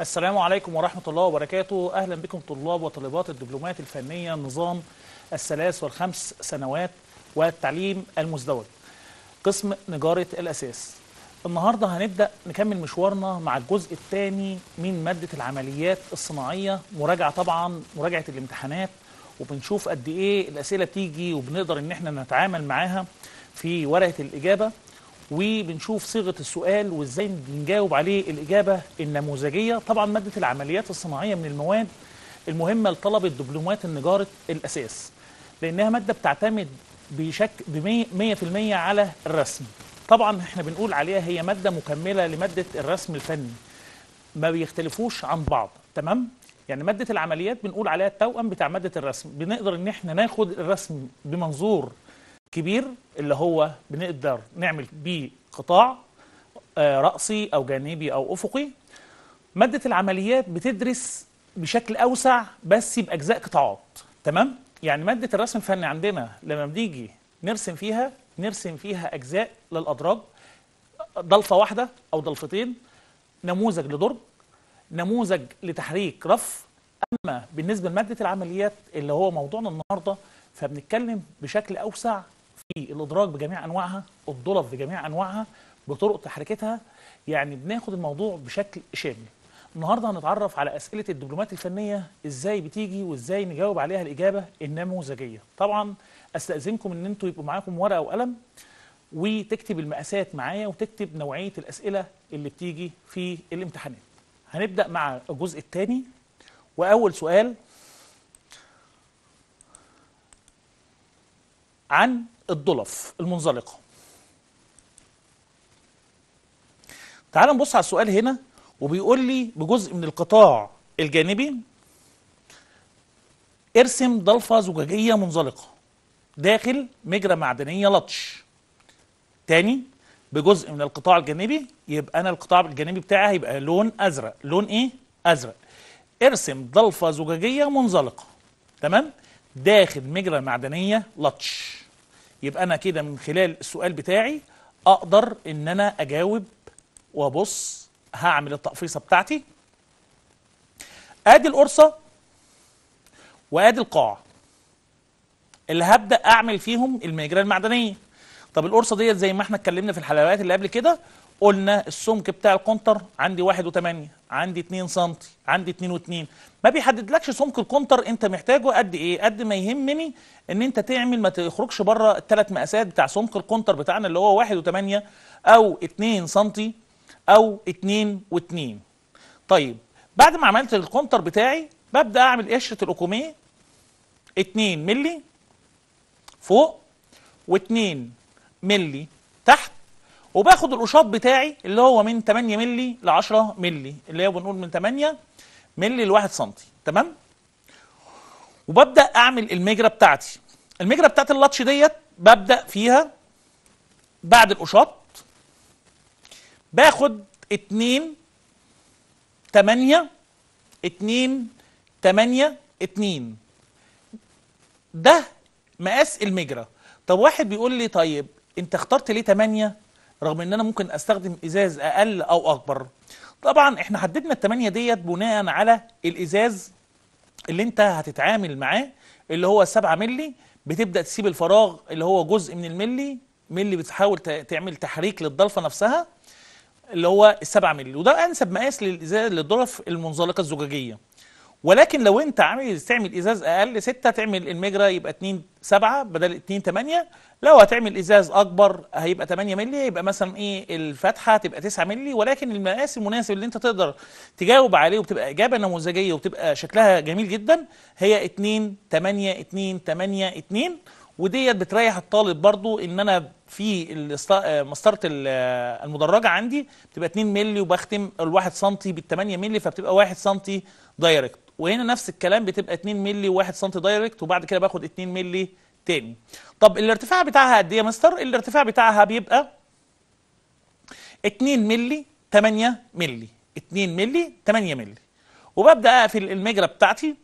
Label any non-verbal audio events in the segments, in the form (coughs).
السلام عليكم ورحمة الله وبركاته أهلا بكم طلاب وطالبات الدبلومات الفنية نظام الثلاث والخمس سنوات والتعليم المزدوج قسم نجارة الأساس النهاردة هنبدأ نكمل مشوارنا مع الجزء الثاني من مادة العمليات الصناعية مراجعة طبعا مراجعة الامتحانات وبنشوف قد ايه الأسئلة بتيجي وبنقدر ان احنا نتعامل معاها في ورقة الإجابة وبنشوف صيغه السؤال وازاي بنجاوب عليه الاجابه النموذجيه طبعا ماده العمليات الصناعيه من المواد المهمه لطلبه دبلومات النجاره الاساس لانها ماده بتعتمد بشكل ب 100% على الرسم طبعا احنا بنقول عليها هي ماده مكمله لماده الرسم الفني ما بيختلفوش عن بعض تمام يعني ماده العمليات بنقول عليها التوأم بتاع ماده الرسم بنقدر ان احنا ناخد الرسم بمنظور كبير اللي هو بنقدر نعمل بيه قطاع آه، رأسي أو جانبي أو أفقي مادة العمليات بتدرس بشكل أوسع بس بأجزاء قطاعات تمام؟ يعني مادة الرسم الفني عندنا لما بنيجي نرسم فيها نرسم فيها أجزاء للأدراج ضلفة واحدة أو ضلفتين نموذج لدرج نموذج لتحريك رف أما بالنسبة لمادة العمليات اللي هو موضوعنا النهاردة فبنتكلم بشكل أوسع الادراك بجميع انواعها الضلف بجميع انواعها بطرق تحريكتها يعني بناخد الموضوع بشكل شامل النهارده هنتعرف على اسئله الدبلومات الفنيه ازاي بتيجي وازاي نجاوب عليها الاجابه النموذجيه طبعا استاذنكم ان انتوا يبقوا معاكم ورقه وقلم وتكتب المقاسات معايا وتكتب نوعيه الاسئله اللي بتيجي في الامتحانات هنبدا مع الجزء الثاني واول سؤال عن الضلف المنزلقة تعال نبص على السؤال هنا وبيقول لي بجزء من القطاع الجانبي ارسم ضلفة زجاجية منزلقة داخل مجرى معدنية لطش تاني بجزء من القطاع الجانبي يبقى انا القطاع الجانبي بتاعي هيبقى لون ازرق لون ايه ازرق ارسم ضلفة زجاجية منزلقة تمام داخل مجرى معدنية لطش يبقى انا كده من خلال السؤال بتاعي اقدر ان انا اجاوب وابص هعمل التقفيصه بتاعتي ادي القرصه وادي القاع اللي هبدا اعمل فيهم المجريه المعدنيه طب القرصه ديت زي ما احنا اتكلمنا في الحلقات اللي قبل كده قلنا السمك بتاع القنطر عندي واحد وثمانية عندي 2 سم عندي 2 و2 ما بيحددلكش سمك الكونتر انت محتاجه قد ايه قد ما يهمني ان انت تعمل ما تخرجش بره الثلاث مقاسات بتاع سمك الكونتر بتاعنا اللي هو 1 و8 او 2 سم او 2 و2 طيب بعد ما عملت الكونتر بتاعي ببدا اعمل قشره الاوكوميه 2 مللي فوق و2 مللي تحت وباخد القشاط بتاعي اللي هو من 8 مللي ل 10 مللي اللي هو بنقول من 8 مللي ل 1 سم تمام وببدا اعمل المجرى بتاعتي المجرى بتاعت اللطش ديت ببدا فيها بعد القشاط باخد 2 8 2 8 2 ده مقاس المجرى طب واحد بيقول لي طيب انت اخترت ليه 8 رغم ان انا ممكن استخدم ازاز اقل او اكبر طبعا احنا حددنا التمانية ديت بناء على الازاز اللي انت هتتعامل معاه اللي هو 7 مللي بتبدا تسيب الفراغ اللي هو جزء من الملي ملي بتحاول تعمل تحريك للضلفه نفسها اللي هو السبعة مللي وده انسب مقاس للازاز للضرف المنزلقه الزجاجيه ولكن لو انت عامل تعمل ازاز اقل 6 تعمل الميجرا يبقى 2 7 بدل 2 8 لو هتعمل ازاز اكبر هيبقى 8 مللي يبقى مثلا ايه الفتحه تبقى 9 مللي ولكن المقاس المناسب اللي انت تقدر تجاوب عليه وبتبقى اجابه نموذجيه وبتبقى شكلها جميل جدا هي 2 8 2 8 2 وديت بتريح الطالب برضو ان انا في مسطره المدرجه عندي بتبقى 2 مللي وبختم ال 1 سم بال 8 مللي فبتبقى 1 سم دايركت وهنا نفس الكلام بتبقى 2 مللي و1 سم دايركت وبعد كده باخد 2 مللي تاني طب الارتفاع بتاعها قد ايه يا مستر الارتفاع بتاعها بيبقى 2 مللي 8 مللي 2 مللي 8 مللي وببدا اقفل المجره بتاعتي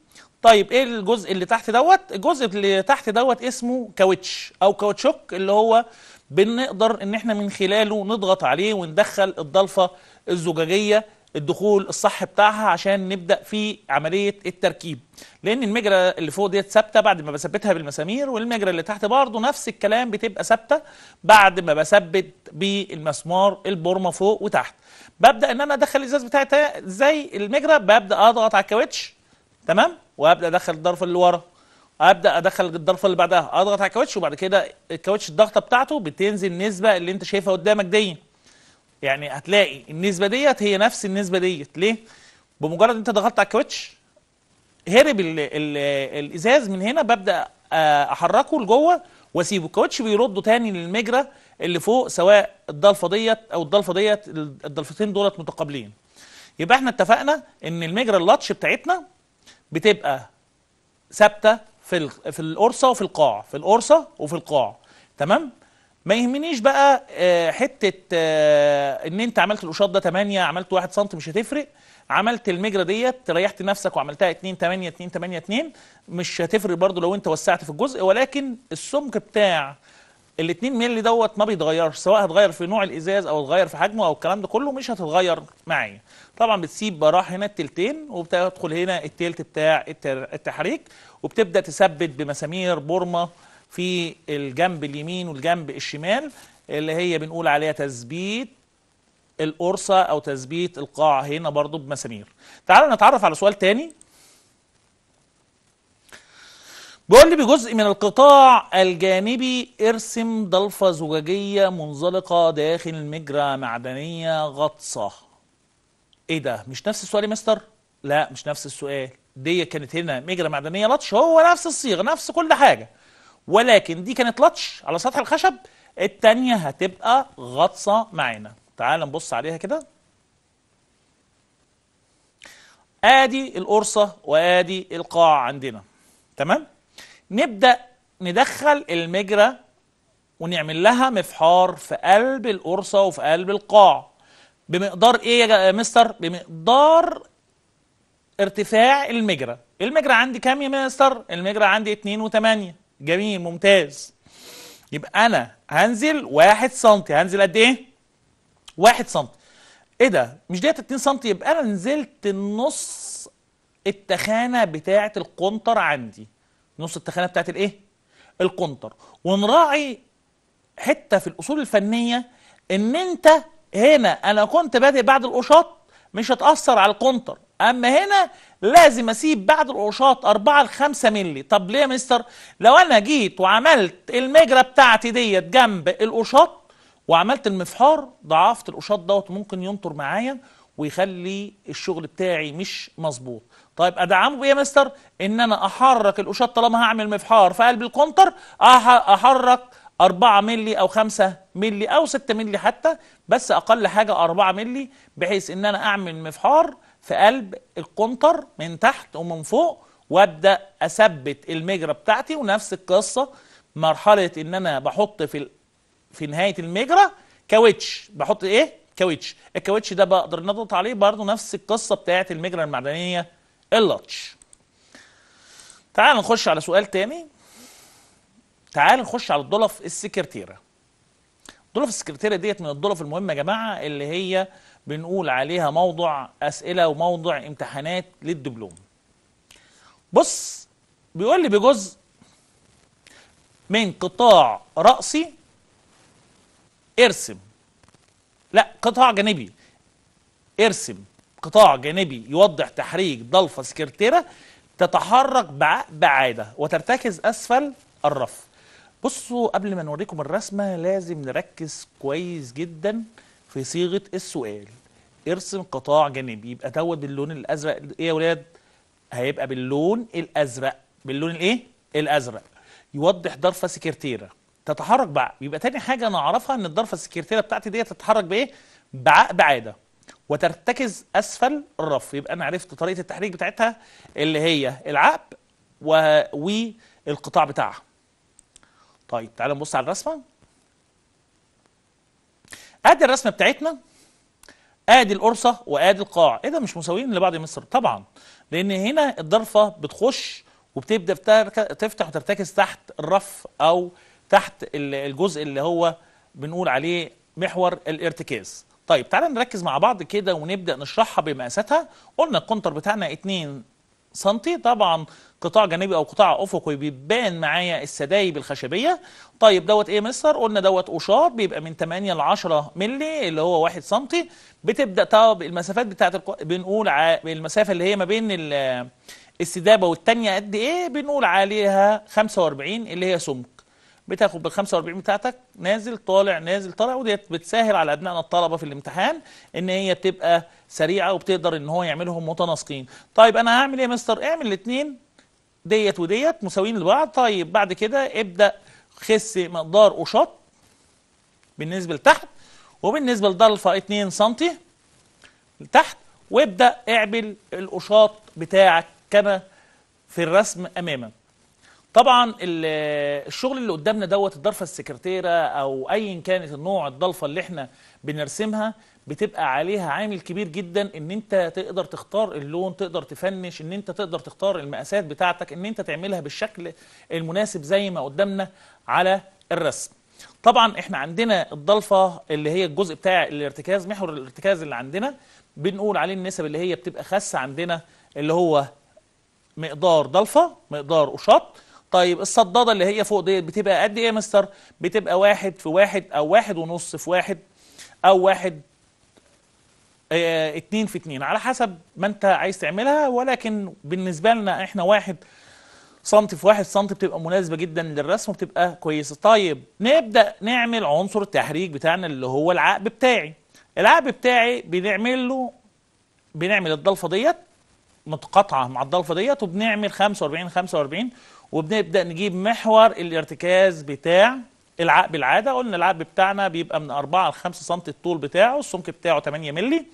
طيب ايه الجزء اللي تحت دوت الجزء اللي تحت دوت اسمه كاوتش او كاوتشوك اللي هو بنقدر ان احنا من خلاله نضغط عليه وندخل الضلفه الزجاجيه الدخول الصح بتاعها عشان نبدا في عمليه التركيب لان المجرى اللي فوق ديت ثابته بعد ما بثبتها بالمسامير والمجرى اللي تحت برضه نفس الكلام بتبقى ثابته بعد ما بثبت بالمسمار البورمه فوق وتحت ببدا ان انا ادخل الازاز بتاعتها زي المجرى ببدا اضغط على الكاوتش تمام وابدا ادخل الظرف اللي ورا ابدا ادخل الضرفه اللي بعدها اضغط على الكاوتش وبعد كده الكاوتش الضغطه بتاعته بتنزل النسبه اللي انت شايفها قدامك دي يعني هتلاقي النسبه ديت هي نفس النسبه ديت ليه بمجرد انت ضغطت على الكاوتش هرب ال ال الازاز من هنا ببدا آه، احركه لجوه واسيبه الكاوتش بيرده تاني للمجرى اللي فوق سواء الضلفه ديت او الضلفه ديت الضلفتين دولت متقابلين يبقى احنا اتفقنا ان المجرى اللاتش بتاعتنا بتبقى ثابته في في القرصه وفي القاع في القرصه وفي القاع تمام ما يهمنيش بقى آه، حته آه، ان انت عملت القشاط ده 8 عملت 1 سم مش هتفرق عملت المجرى ديت ريحت نفسك وعملتها 2 8 2 8 2 مش هتفرق برضو لو انت وسعت في الجزء ولكن السمك بتاع ال 2 مللي دوت ما بيتغيرش سواء هتغير في نوع الازاز او هتغير في حجمه او الكلام ده كله مش هتتغير معايا طبعا بتسيب براح هنا التلتين وبتدخل هنا التلت بتاع التحريك وبتبدا تثبت بمسامير بورمه في الجنب اليمين والجنب الشمال اللي هي بنقول عليها تثبيت القرصة أو تثبيت القاع هنا برضو بمسامير تعالوا نتعرف على سؤال تاني بيقول لي بجزء من القطاع الجانبي ارسم ضلفة زجاجية منزلقة داخل مجرى معدنية غطسة ايه ده مش نفس السؤال يا مستر لا مش نفس السؤال دي كانت هنا مجرى معدنية لطش هو نفس الصيغة نفس كل حاجة ولكن دي كانت لطش على سطح الخشب التانية هتبقى غطسة معانا تعال نبص عليها كده ادي القرصة وادي القاع عندنا تمام نبدأ ندخل المجرى ونعمل لها مفحار في قلب القرصة وفي قلب القاع بمقدار ايه يا مستر بمقدار ارتفاع المجرى المجرى عندي كام يا مستر المجرى عندي 2 و8 جميل ممتاز يبقى انا هنزل واحد سنتي هنزل قد ايه واحد سنتي ايه ده مش ديت 2 سم يبقى انا نزلت نص التخانه بتاعه القنطر عندي نص التخانه بتاعه الايه القنطر ونراعي حته في الاصول الفنيه ان انت هنا انا كنت بادئ بعد القشاط مش هتاثر على القنطر اما هنا لازم اسيب بعد القرشات 4 ل 5 مللي طب ليه يا مستر لو انا جيت وعملت المجرى بتاعتي ديت جنب القرشات وعملت المفحار ضعفت القرشات دوت ممكن ينطر معايا ويخلي الشغل بتاعي مش مظبوط طيب ادعمه بايه يا مستر ان انا احرك القشاط طالما هعمل مفحار في قلب الكونتر احرك 4 مللي او 5 مللي او 6 مللي حتى بس اقل حاجه 4 مللي بحيث ان انا اعمل مفحار في قلب القنطر من تحت ومن فوق وابدا اثبت المجرى بتاعتي ونفس القصه مرحله ان انا بحط في في نهايه المجرى كاوتش بحط ايه كاوتش الكاوتش ده بقدر نضغط عليه برضه نفس القصه بتاعت المجرى المعدنيه اللاتش تعال نخش على سؤال تاني تعال نخش على الدلف السكرتيره الدلف السكرتيره ديت من الدلف المهمه يا جماعه اللي هي بنقول عليها موضع اسئله وموضع امتحانات للدبلوم بص بيقول لي بجزء من قطاع رأسي ارسم لا قطاع جانبي ارسم قطاع جانبي يوضح تحريك ضلفة سكرتيرة تتحرك بعادة وترتكز أسفل الرف بصوا قبل ما نوريكم الرسمة لازم نركز كويس جدا في صيغة السؤال ارسم قطاع جانبي يبقى دوت باللون الازرق ايه يا ولاد هيبقى باللون الازرق باللون الايه الازرق يوضح ضرفه سكرتيره تتحرك بقى يبقى تاني حاجه انا اعرفها ان الضرفه السكرتيره بتاعتي ديت تتحرك بايه بعقب عاده وترتكز اسفل الرف يبقى انا عرفت طريقه التحريك بتاعتها اللي هي العقب والقطاع بتاعها طيب تعالى نبص على الرسمه ادي الرسمه بتاعتنا ادي القرصه وادي القاع ايه ده مش مساويين لبعض مصر طبعا لان هنا الضرفه بتخش وبتبدا تفتح وترتكز تحت الرف او تحت الجزء اللي هو بنقول عليه محور الارتكاز طيب تعالى نركز مع بعض كده ونبدا نشرحها بمقاساتها قلنا الكونتر بتاعنا 2 سنتي طبعا قطاع جانبي او قطاع افقي بيبان معايا السدايب الخشبيه طيب دوت ايه يا مستر قلنا دوت قشاط بيبقى من 8 ل 10 مللي اللي هو 1 سم بتبدا طب المسافات بتاعت الق... بنقول ع... المسافه اللي هي ما بين ال... السدابه والثانيه قد ايه بنقول عليها 45 اللي هي سمك بتاخد بال 45 بتاعتك نازل طالع نازل طالع ودي بتسهل على ابنائنا الطلبه في الامتحان ان هي تبقى سريعه وبتقدر ان هو يعملهم متناسقين طيب انا هعمل ايه يا مستر اعمل الاثنين ديت وديت مساويين لبعض طيب بعد كده ابدا خس مقدار قشاط بالنسبه لتحت وبالنسبه لضلفه 2 سم لتحت وابدا اعمل القشاط بتاعك كما في الرسم امامك طبعا الشغل اللي قدامنا دوت الضرفة السكرتيره او ايا كانت النوع الضلفه اللي احنا بنرسمها بتبقى عليها عامل كبير جدا ان انت تقدر تختار اللون تقدر تفنش ان انت تقدر تختار المقاسات بتاعتك ان انت تعملها بالشكل المناسب زي ما قدامنا على الرسم طبعا احنا عندنا الضلفه اللي هي الجزء بتاع الارتكاز محور الارتكاز اللي عندنا بنقول عليه النسب اللي هي بتبقى خاصه عندنا اللي هو مقدار ضلفه مقدار قشاط طيب الصدادة اللي هي فوق ديت بتبقى قد ايه يا مستر بتبقى واحد في واحد او واحد ونص في واحد او واحد اه اتنين في اتنين على حسب ما انت عايز تعملها ولكن بالنسبة لنا احنا واحد سنتي في واحد سنتي بتبقى مناسبة جدا للرسم وبتبقى كويسة طيب نبدأ نعمل عنصر التحريك بتاعنا اللي هو العقب بتاعي العقب بتاعي بنعمل له بنعمل الضلفة ديت متقاطعة مع الضلفة ديت وبنعمل 45 45 وبنبدأ نجيب محور الارتكاز بتاع العقب العادة قلنا العقب بتاعنا بيبقى من 4 ل 5 سم الطول بتاعه السمك بتاعه 8 مللي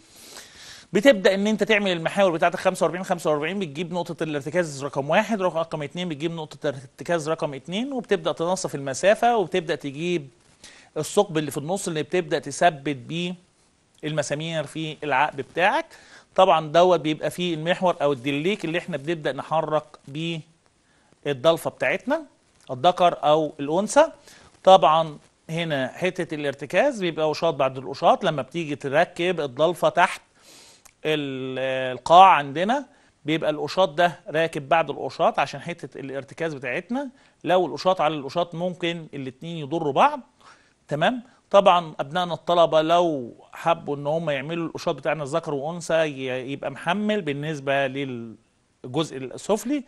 بتبدا ان انت تعمل المحاور بتاعتك 45 45 بتجيب نقطه الارتكاز رقم واحد رقم اثنين بتجيب نقطه الارتكاز رقم اثنين وبتبدا تنصف المسافه وبتبدا تجيب الثقب اللي في النص اللي بتبدا تثبت بيه المسامير في العقب بتاعك طبعا دوت بيبقى فيه المحور او الدليك اللي احنا بنبدا نحرك بيه الضلفه بتاعتنا الذكر او الانثى طبعا هنا حته الارتكاز بيبقى وشاط بعد القشاط لما بتيجي تركب الضلفه تحت القاع عندنا بيبقى القشاط ده راكب بعد القشاط عشان حته الارتكاز بتاعتنا لو القشاط على القشاط ممكن الاتنين يضروا بعض تمام طبعا ابنائنا الطلبه لو حبوا ان هم يعملوا القشاط بتاعنا الذكر وانثى يبقى محمل بالنسبه للجزء السفلي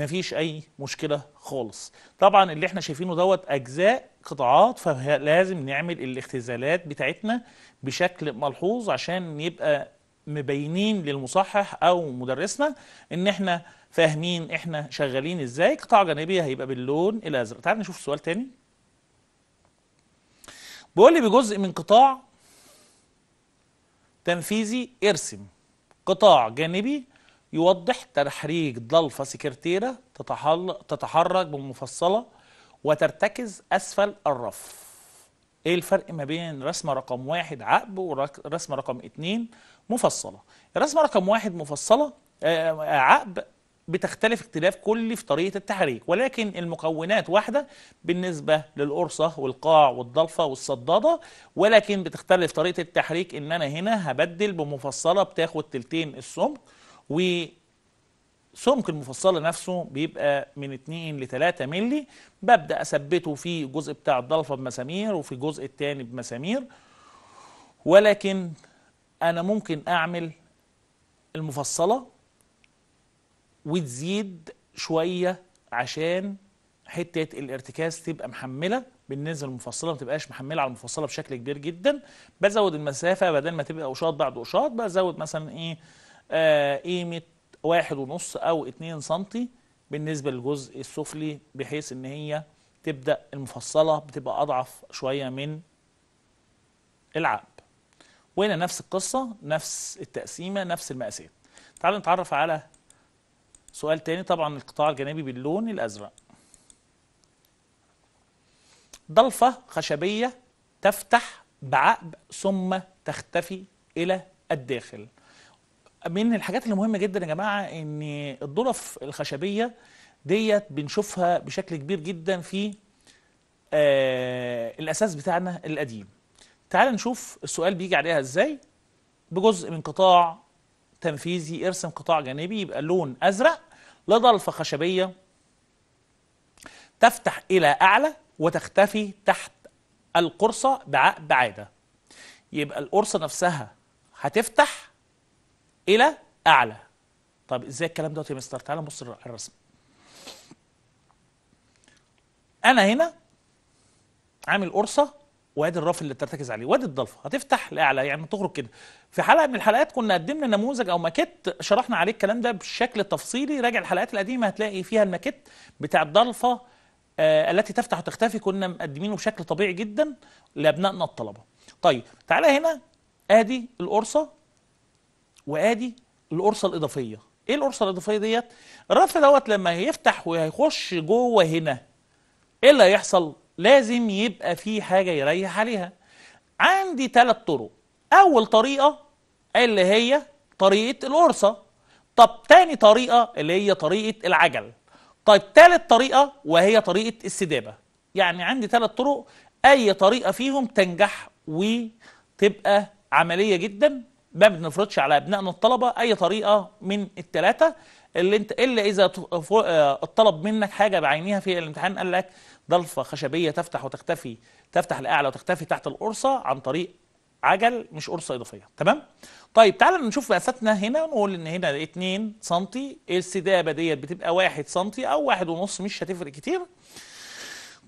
مفيش اي مشكله خالص طبعا اللي احنا شايفينه دوت اجزاء قطاعات فلازم نعمل الاختزالات بتاعتنا بشكل ملحوظ عشان يبقى مبينين للمصحح او مدرسنا ان احنا فاهمين احنا شغالين ازاي قطاع جانبي هيبقى باللون الازرق تعال نشوف سؤال تاني بيقول لي بجزء من قطاع تنفيذي ارسم قطاع جانبي يوضح تحريك ضلفة سكرتيرة تتحرك بمفصلة وترتكز أسفل الرف ايه الفرق ما بين رسمة رقم واحد عقب ورسمة رقم اتنين مفصلة رسمة رقم واحد مفصلة آه، آه، عقب بتختلف اختلاف كلي في طريقة التحريك ولكن المكونات واحدة بالنسبة للقرصة والقاع والضلفة والصدادة ولكن بتختلف طريقة التحريك ان انا هنا هبدل بمفصلة بتاخد تلتين السمك وسمك المفصلة نفسه بيبقى من 2 ل 3 مللي ببدأ أثبته في الجزء بتاع الضلفة بمسامير وفي الجزء الثاني بمسامير ولكن أنا ممكن أعمل المفصلة وتزيد شوية عشان حتة الارتكاز تبقى محملة بالنسبة للمفصلة ما تبقاش محملة على المفصلة بشكل كبير جدا بزود المسافة بدل ما تبقى قشاط بعد قشاط بزود مثلا ايه آه، قيمه واحد ونص او 2 سنتي بالنسبه للجزء السفلي بحيث ان هي تبدا المفصله بتبقى اضعف شويه من العقب وهنا نفس القصه نفس التقسيمه نفس المقاسات تعالوا نتعرف على سؤال تاني طبعا القطاع الجانبي باللون الازرق ضلفه خشبيه تفتح بعقب ثم تختفي الى الداخل من الحاجات اللي مهمه جدا يا جماعه ان الظرف الخشبيه ديت بنشوفها بشكل كبير جدا في آه الاساس بتاعنا القديم تعال نشوف السؤال بيجي عليها ازاي بجزء من قطاع تنفيذي ارسم قطاع جانبي يبقى لون ازرق لضلفه خشبيه تفتح الى اعلى وتختفي تحت القرصه بعاده يبقى القرصه نفسها هتفتح الى اعلى طب ازاي الكلام دوت يا مستر تعالى بص على الرسم انا هنا عامل قرصه وادي الرف اللي بترتكز عليه وادي الضلفه هتفتح لاعلى يعني تخرج كده في حلقه من الحلقات كنا قدمنا نموذج او ماكيت شرحنا عليه الكلام ده بشكل تفصيلي راجع الحلقات القديمه هتلاقي فيها الماكيت بتاع الضلفه آه التي تفتح وتختفي كنا مقدمينه بشكل طبيعي جدا لابنائنا الطلبه طيب تعالى هنا ادي القرصه وادي القرصه الاضافيه ايه القرصه الاضافيه ديت الرف دوت لما هيفتح وهيخش جوه هنا ايه اللي هيحصل لازم يبقى في حاجه يريح عليها عندي ثلاث طرق اول طريقه اللي هي طريقه القرصه طب تاني طريقه اللي هي طريقه العجل طيب تالت طريقه وهي طريقه السدابه يعني عندي ثلاث طرق اي طريقه فيهم تنجح وتبقى عمليه جدا ما بنفرضش على ابنائنا الطلبه اي طريقه من الثلاثه اللي انت الا اذا اتطلب آه، منك حاجه بعينيها في الامتحان قال لك ضلفه خشبيه تفتح وتختفي تفتح الاعلى وتختفي تحت القرصه عن طريق عجل مش قرصه اضافيه تمام طيب تعالى نشوف مقاساتنا هنا نقول ان هنا 2 سم السدابه ديت بتبقى 1 سم او 1.5 مش هتفرق كتير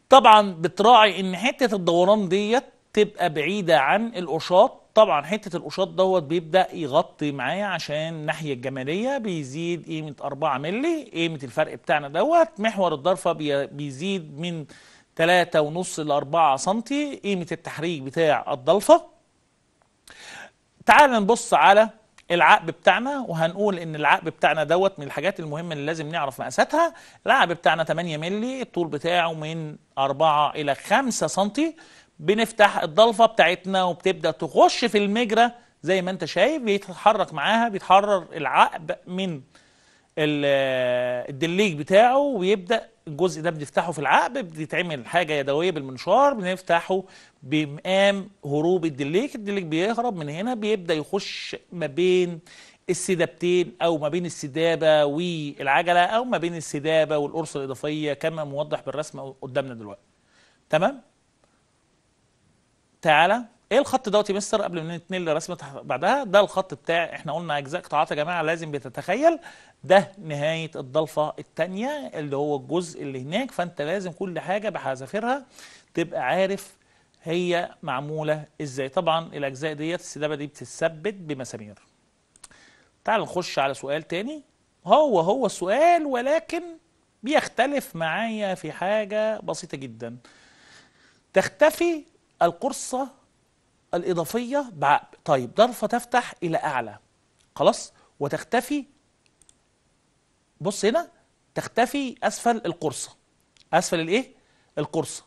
طبعا بتراعي ان حته الدوران ديت تبقى بعيده عن القشاط طبعا حته القشاط دوت بيبدا يغطي معايا عشان الناحيه الجماليه بيزيد قيمه 4 مللي قيمه الفرق بتاعنا دوت محور الضرفه بيزيد من 3.5 ل 4 سم قيمه التحريك بتاع الضلفه تعال نبص على العقب بتاعنا وهنقول ان العقب بتاعنا دوت من الحاجات المهمه اللي لازم نعرف مقاساتها العقب بتاعنا 8 مللي الطول بتاعه من 4 الى 5 سم بنفتح الضلفه بتاعتنا وبتبدا تخش في المجرى زي ما انت شايف بيتحرك معاها بيتحرر العقب من الدليج بتاعه ويبدا الجزء ده بنفتحه في العقب بيتعمل حاجه يدويه بالمنشار بنفتحه بمقام هروب الدليج الدليج بيهرب من هنا بيبدا يخش ما بين السدابتين او ما بين السدابه والعجله او ما بين السدابه والقرص الاضافيه كما موضح بالرسمه قدامنا دلوقتي تمام تعالى ايه الخط دوت يا مستر قبل ما نتنقل لرسمه بعدها ده الخط بتاع احنا قلنا اجزاء قطاعات يا جماعه لازم بتتخيل ده نهايه الضلفه الثانيه اللي هو الجزء اللي هناك فانت لازم كل حاجه بحذافيرها تبقى عارف هي معموله ازاي طبعا الاجزاء ديت السدابه دي بتتثبت بمسامير تعال نخش على سؤال تاني هو هو السؤال ولكن بيختلف معايا في حاجه بسيطه جدا تختفي القرصة الإضافية بعقب طيب ضرفة تفتح إلى أعلى خلاص وتختفي بص هنا تختفي أسفل القرصة أسفل الإيه؟ القرصة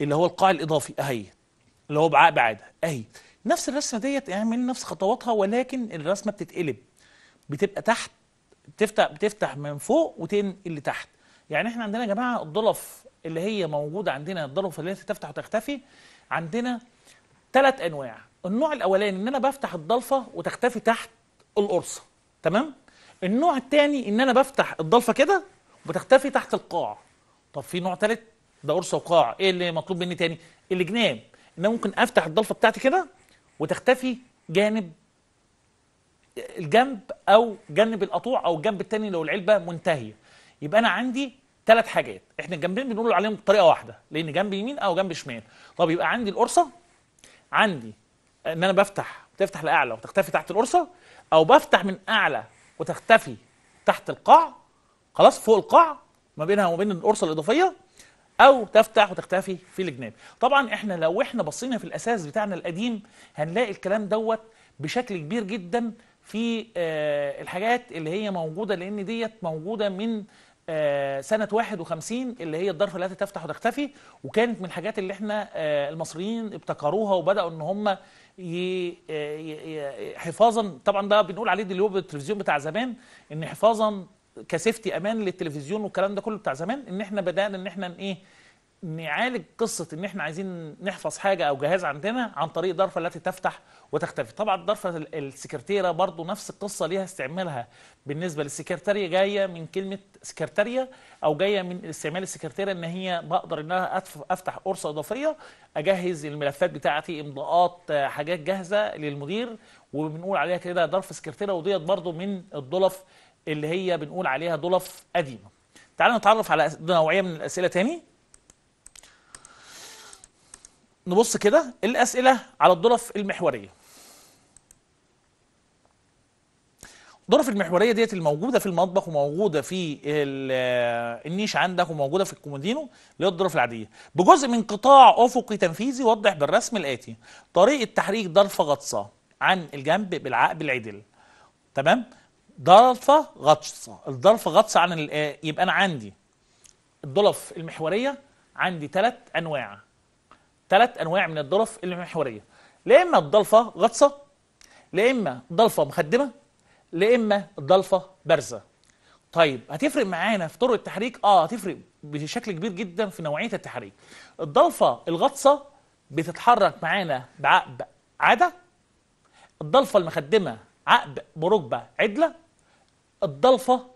اللي هو القاع الإضافي أهي اللي هو بعقب عادة أهي نفس الرسمة ديت اعمل نفس خطواتها ولكن الرسمة بتتقلب بتبقى تحت بتفتح بتفتح من فوق وتنقل لتحت يعني احنا عندنا يا جماعه الضلف اللي هي موجوده عندنا الضلف اللي هي تفتح وتختفي عندنا ثلاث انواع النوع الاولاني ان انا بفتح الضلفه وتختفي تحت القرصه تمام النوع الثاني ان انا بفتح الضلفه كده وبتختفي تحت القاع طب في نوع ثالث ده قرصه وقاع ايه اللي مطلوب مني تاني الجناب ان انا ممكن افتح الضلفه بتاعتي كده وتختفي جانب الجنب او جنب القطوع او الجنب الثاني لو العلبه منتهيه يبقى انا عندي ثلاث حاجات احنا الجنبين بنقول عليهم بطريقه واحده لان جنب يمين او جنب شمال طب يبقى عندي القرصه عندي ان انا بفتح وتفتح لاعلى وتختفي تحت القرصه او بفتح من اعلى وتختفي تحت القاع خلاص فوق القاع ما بينها وما بين القرصه الاضافيه او تفتح وتختفي في الجناب طبعا احنا لو احنا بصينا في الاساس بتاعنا القديم هنلاقي الكلام دوت بشكل كبير جدا في آه، الحاجات اللي هي موجوده لان ديت موجوده من آه، سنة 51 اللي هي الظرف التي تفتح وتختفي وكانت من الحاجات اللي احنا آه، المصريين ابتكروها وبدأوا ان هم آه، حفاظا طبعا ده بنقول عليه هو التلفزيون بتاع زمان ان حفاظا كسيفتي امان للتلفزيون والكلام ده كله بتاع زمان ان احنا بدأنا ان احنا ايه نعالج قصه ان احنا عايزين نحفظ حاجه او جهاز عندنا عن طريق الضرفه التي تفتح وتختفي طبعا الضرفه السكرتيره برضو نفس القصه ليها استعمالها بالنسبه للسكرتاريه جايه من كلمه سكرتاريه او جايه من استعمال السكرتيره ان هي بقدر ان انا افتح قرصه اضافيه اجهز الملفات بتاعتي امضاءات حاجات جاهزه للمدير وبنقول عليها كده درف سكرتيره وديت برضو من الضلف اللي هي بنقول عليها ضلف قديمه تعالوا نتعرف على نوعيه من الاسئله تاني نبص كده الأسئلة على الظرف المحورية الظرف المحورية ديت الموجودة في المطبخ وموجودة في آه، النيش عندك وموجودة في الكومودينو اللي هي الظرف العادية بجزء من قطاع أفقي تنفيذي وضح بالرسم الآتي طريقة تحريك ظرف غطسة عن الجنب بالعقب العدل تمام ظرف غطسة الظرف غطسة عن آه، يبقى أنا عندي الظرف المحورية عندي ثلاث أنواع ثلاث انواع من الضلف المحوريه لا اما الضلفه غطسه لا اما ضلفه مخدمه لا اما ضلفه بارزه طيب هتفرق معانا في طرق التحريك اه هتفرق بشكل كبير جدا في نوعيه التحريك الضلفه الغطسه بتتحرك معانا بعقب عاده الضلفه المخدمه عقب بركبه عدله الضلفه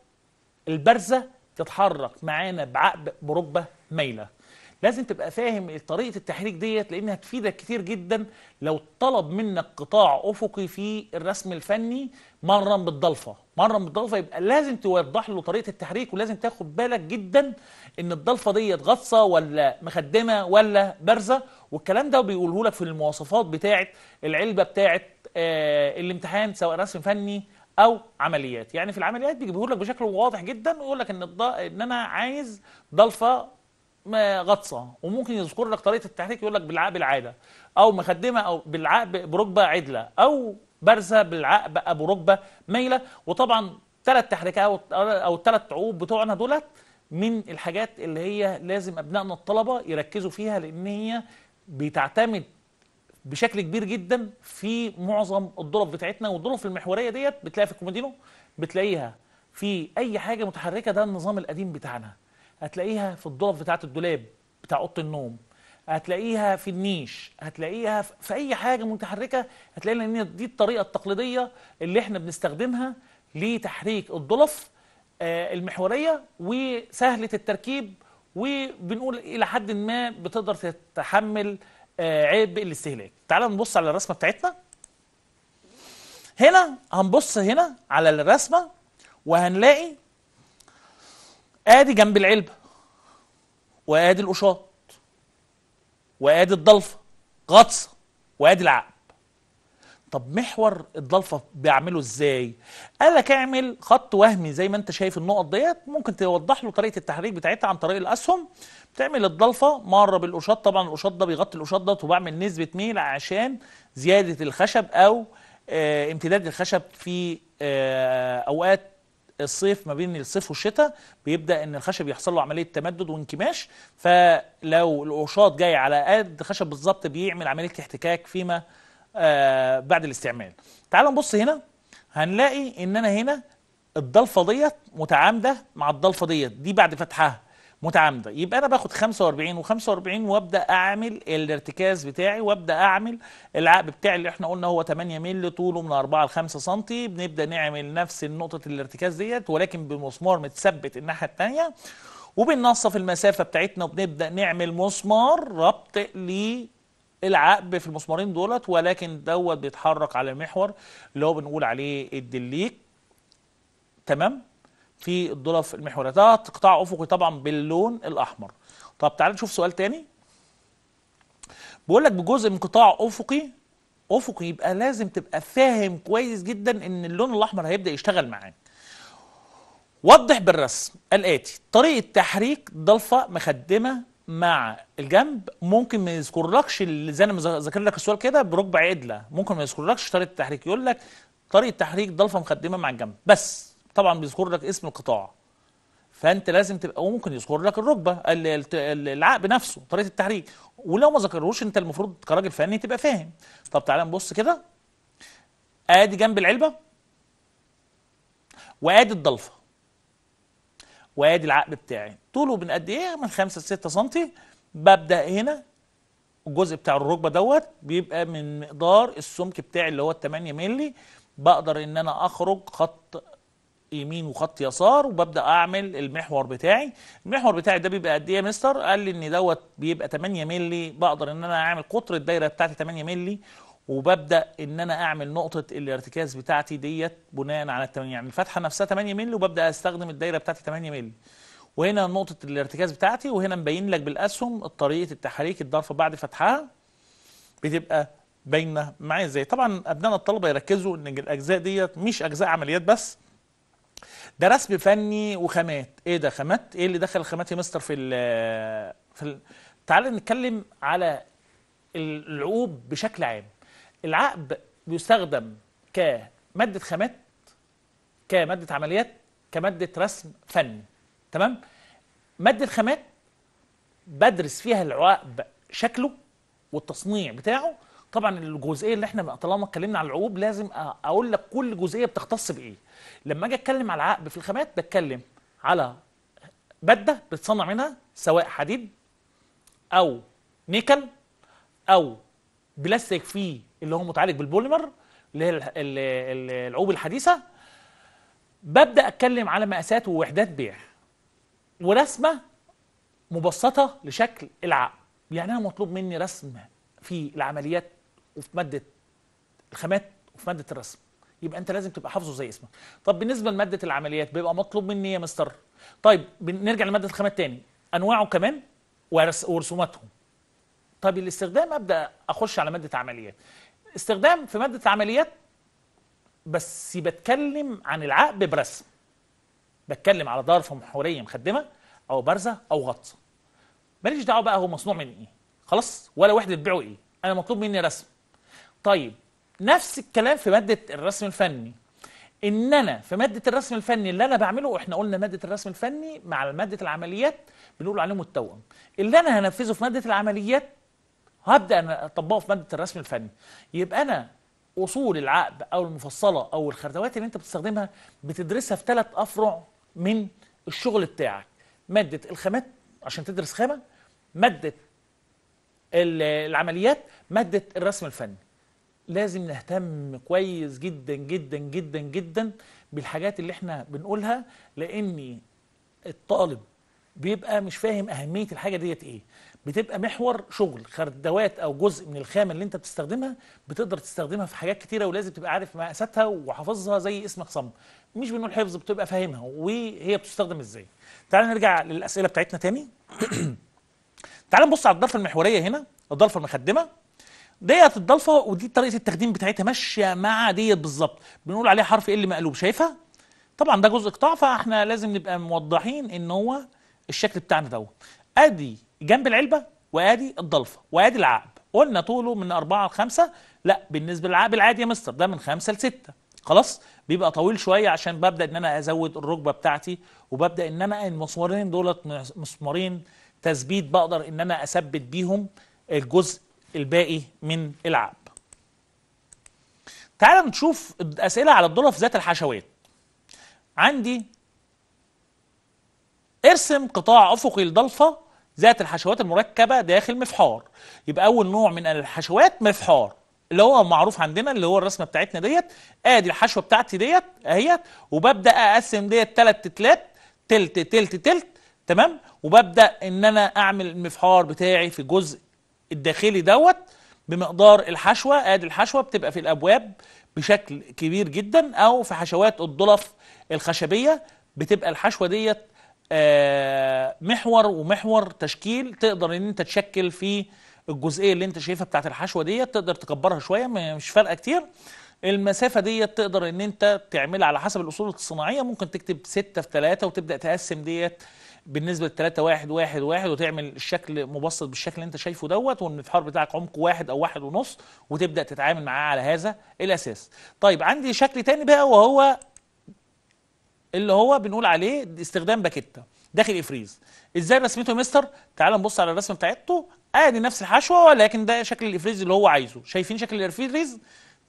البارزه تتحرك معانا بعقب بركبه مايله لازم تبقى فاهم طريقه التحريك ديت لانها تفيدك كتير جدا لو طلب منك قطاع افقي في الرسم الفني مرا بالضلفه مرا بالضلفه يبقى لازم توضح له طريقه التحريك ولازم تاخد بالك جدا ان الضلفه ديت غطسه ولا مخدمه ولا بارزه والكلام ده بيقوله لك في المواصفات بتاعه العلبه بتاعه آه الامتحان سواء رسم فني او عمليات يعني في العمليات بيجيبه لك بشكل واضح جدا ويقول لك ان الض... ان انا عايز ضلفه غطسه وممكن يذكر لك طريقه التحريك يقول لك بالعقب العادة او مخدمه او بالعقب بركبه عدله او بارزه بالعقب أبو ركبة مايله وطبعا ثلاث تحريكات او ثلاث عقوب بتوعنا دولت من الحاجات اللي هي لازم ابنائنا الطلبه يركزوا فيها لان هي بتعتمد بشكل كبير جدا في معظم الظروف بتاعتنا والظروف المحوريه ديت بتلاقيها في الكومودينو بتلاقيها في اي حاجه متحركه ده النظام القديم بتاعنا هتلاقيها في الدولاب بتاعت الدولاب بتاع اوضه النوم هتلاقيها في النيش هتلاقيها في اي حاجه متحركه هتلاقي ان دي الطريقه التقليديه اللي احنا بنستخدمها لتحريك الضلف آه، المحوريه وسهله التركيب وبنقول الى حد ما بتقدر تتحمل آه، عبء الاستهلاك تعال نبص على الرسمه بتاعتنا هنا هنبص هنا على الرسمه وهنلاقي ادي جنب العلبه وادي القشاط وادي الضلفه غطسه وادي العقب طب محور الضلفه بيعمله ازاي قال لك اعمل خط وهمي زي ما انت شايف النقط ديت ممكن توضح له طريقه التحريك بتاعتها عن طريق الاسهم بتعمل الضلفه مره بالقشاط طبعا القشاط ده بيغطي القشاط ده وبعمل نسبه ميل عشان زياده الخشب او آه، امتداد الخشب في آه، اوقات الصيف ما بين الصيف والشتاء بيبدا ان الخشب يحصل له عمليه تمدد وانكماش فلو القشاط جاي على قد خشب بالظبط بيعمل عمليه احتكاك فيما آه، بعد الاستعمال تعالوا نبص هنا هنلاقي ان انا هنا الضلفه ديت متعامده مع الضلفه ديت دي بعد فتحها متعامده يبقى انا باخد 45 و45 وابدا اعمل الارتكاز بتاعي وابدا اعمل العقب بتاعي اللي احنا قلنا هو 8 مل طوله من 4 ل 5 سم بنبدا نعمل نفس نقطه الارتكاز ديت ولكن بمسمار متثبت الناحيه الثانيه وبننصف المسافه بتاعتنا وبنبدا نعمل مسمار ربط ل العقب في المسمارين دولت ولكن دوت بيتحرك على المحور اللي هو بنقول عليه الدليك تمام في الضلف المحورية ده قطاع أفقي طبعا باللون الأحمر طب تعالى نشوف سؤال تاني بقول لك بجزء من قطاع أفقي أفقي يبقى لازم تبقى فاهم كويس جدا إن اللون الأحمر هيبدأ يشتغل معاك وضح بالرسم الآتي طريقة تحريك ضلفة مخدمة مع الجنب ممكن ما يذكرلكش زي انا ذاكر لك السؤال كده بركبه عدله ممكن ما يذكرلكش طريقه التحريك يقول لك طريقه تحريك ضلفه مخدمه مع الجنب بس طبعا بيذكر لك اسم القطاع فانت لازم تبقى وممكن يذكر لك الركبه العقب نفسه طريقه التحريك ولو ما ذكرهوش انت المفروض كراجل فني تبقى فاهم طب تعالى نبص كده ادي جنب العلبه وادي الضلفه وادي العقب بتاعي طوله من قد ايه من 5 ل 6 سم ببدا هنا الجزء بتاع الركبه دوت بيبقى من مقدار السمك بتاعي اللي هو 8 مللي بقدر ان انا اخرج خط يمين وخط يسار وببدا اعمل المحور بتاعي المحور بتاعي ده بيبقى قد ايه يا مستر قال لي ان دوت بيبقى 8 مللي بقدر ان انا اعمل قطر الدايره بتاعتي 8 مللي وببدا ان انا اعمل نقطه الارتكاز بتاعتي ديت بناء على 8 يعني الفتحه نفسها 8 مللي وببدا استخدم الدايره بتاعتي 8 مللي وهنا نقطه الارتكاز بتاعتي وهنا مبين لك بالاسهم طريقه التحريك الضرفه بعد فتحها بتبقى باينه معايا ازاي طبعا ابنائنا الطلبه يركزوا ان الاجزاء ديت مش اجزاء عمليات بس ده رسم فني وخامات ايه ده خامات ايه اللي دخل الخامات يا مستر في ال في ال تعال نتكلم على العقوب بشكل عام العقب بيستخدم كماده خامات كماده عمليات كماده رسم فني تمام ماده خامات بدرس فيها العقب شكله والتصنيع بتاعه طبعا الجزئيه اللي احنا طالما اتكلمنا على العقوب لازم اقول لك كل جزئيه بتختص بايه لما اجي اتكلم على العقب في الخامات بتكلم على ماده بتصنع منها سواء حديد او نيكل او بلاستيك فيه اللي هو متعالج بالبوليمر اللي هي العقوب الحديثه ببدا اتكلم على مقاسات ووحدات بيع ورسمه مبسطه لشكل العقد يعني انا مطلوب مني رسم في العمليات وفي ماده الخامات وفي ماده الرسم يبقى انت لازم تبقى حافظه زي اسمك طب بالنسبه لماده العمليات بيبقى مطلوب مني يا مستر طيب نرجع لماده الخامات تاني انواعه كمان ورسوماتهم طب الاستخدام ابدا اخش على ماده عمليات استخدام في ماده عمليات بس بتكلم عن العقب برسم بتكلم على ظرف محوريه مخدمه او بارزه او غطسه ماليش دعوه بقى هو مصنوع من ايه خلاص ولا وحده بيعه ايه انا مطلوب مني رسم طيب نفس الكلام في مادة الرسم الفني ان انا في ماده الرسم الفني اللي انا بعمله احنا قلنا ماده الرسم الفني مع ماده العمليات بنقول عليهم التوأم اللي انا هنفذه في ماده العمليات هبدا انا اطبقه في ماده الرسم الفني يبقى انا اصول العقد او المفصله او الخردوات اللي انت بتستخدمها بتدرسها في ثلاث افرع من الشغل بتاعك ماده الخامات عشان تدرس خامه ماده العمليات ماده الرسم الفني لازم نهتم كويس جدا جدا جدا جدا بالحاجات اللي احنا بنقولها لان الطالب بيبقى مش فاهم اهميه الحاجه ديت ايه بتبقى محور شغل خردوات او جزء من الخامه اللي انت بتستخدمها بتقدر تستخدمها في حاجات كتيره ولازم تبقى عارف مقاساتها وحافظها زي اسمك صم مش بنقول حفظ بتبقى فاهمها وهي بتستخدم ازاي تعال نرجع للاسئله بتاعتنا تاني (clears throat) تعال نبص على الضرفه المحوريه هنا الضرفه المخدمه ديت الضلفه ودي طريقه التخديم بتاعتها ماشيه مع ديت بالظبط بنقول عليها حرف ال مقلوب شايفها طبعا ده جزء قطاع فاحنا لازم نبقى موضحين ان هو الشكل بتاعنا دوت ادي جنب العلبه وادي الضلفه وادي العقب قلنا طوله من 4 ل 5 لا بالنسبه للعقب العادي يا مستر ده من 5 ل 6 خلاص بيبقى طويل شويه عشان ببدا ان انا ازود الركبه بتاعتي وببدا ان انا المسمارين دولت مسمارين تثبيت بقدر ان انا اثبت بيهم الجزء الباقي من العاب تعال نشوف أسئلة على الظرف ذات الحشوات عندي ارسم قطاع أفقي لضلفة ذات الحشوات المركبة داخل مفحار يبقى أول نوع من الحشوات مفحار اللي هو معروف عندنا اللي هو الرسمة بتاعتنا ديت ادي الحشوة بتاعتي ديت اهيت وببدأ أقسم ديت تلات تلت تلت تلت تمام وببدأ إن أنا أعمل المفحار بتاعي في جزء الداخلي دوت بمقدار الحشوه ادي الحشوه بتبقى في الابواب بشكل كبير جدا او في حشوات الضلف الخشبيه بتبقى الحشوه ديت آه، محور ومحور تشكيل تقدر ان انت تشكل فيه الجزئيه اللي انت شايفها بتاعت الحشوه ديت تقدر تكبرها شويه مش فارقه كتير المسافه ديت تقدر ان انت تعملها على حسب الاصول الصناعيه ممكن تكتب 6 في 3 وتبدا تقسم ديت بالنسبه للثلاثة واحد واحد واحد وتعمل الشكل مبسط بالشكل اللي انت شايفه دوت والانفحار بتاعك عمقه واحد او واحد ونص وتبدا تتعامل معاه على هذا الاساس طيب عندي شكل تاني بقى وهو اللي هو بنقول عليه استخدام باكيتا داخل افريز ازاي رسمته يا مستر تعال نبص على الرسمه بتاعته ادي آه، نفس الحشوه ولكن ده شكل الافريز اللي هو عايزه شايفين شكل الافريز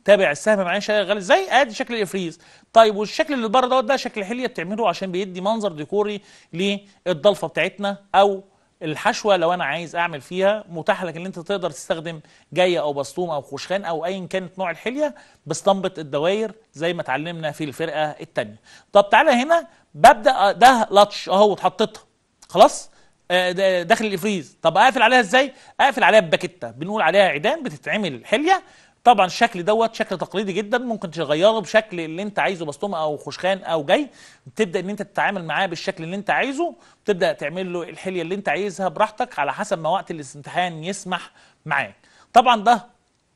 تابع السهم معين شغال ازاي ادي شكل الافريز طيب والشكل اللي بره دوت ده شكل حليه بتعمله عشان بيدي منظر ديكوري للضلفه بتاعتنا او الحشوه لو انا عايز اعمل فيها متاح لك ان انت تقدر تستخدم جايه او بسطوم او خوشخان او ايا كانت نوع الحليه باسطمبه الدواير زي ما اتعلمنا في الفرقه الثانيه طب تعالى هنا ببدا ده لطش اهو اتحطيتها خلاص آه، داخل الفريز طب اقفل عليها ازاي اقفل عليها بباكيته بنقول عليها عيدان بتتعمل حليه طبعا الشكل دوت شكل تقليدي جدا ممكن تغيره بشكل اللي انت عايزه بسطوم او خشخان او جاي تبدا ان انت تتعامل معاه بالشكل اللي انت عايزه تبدا تعمل له الحليه اللي انت عايزها براحتك على حسب ما وقت الامتحان يسمح معاك طبعا ده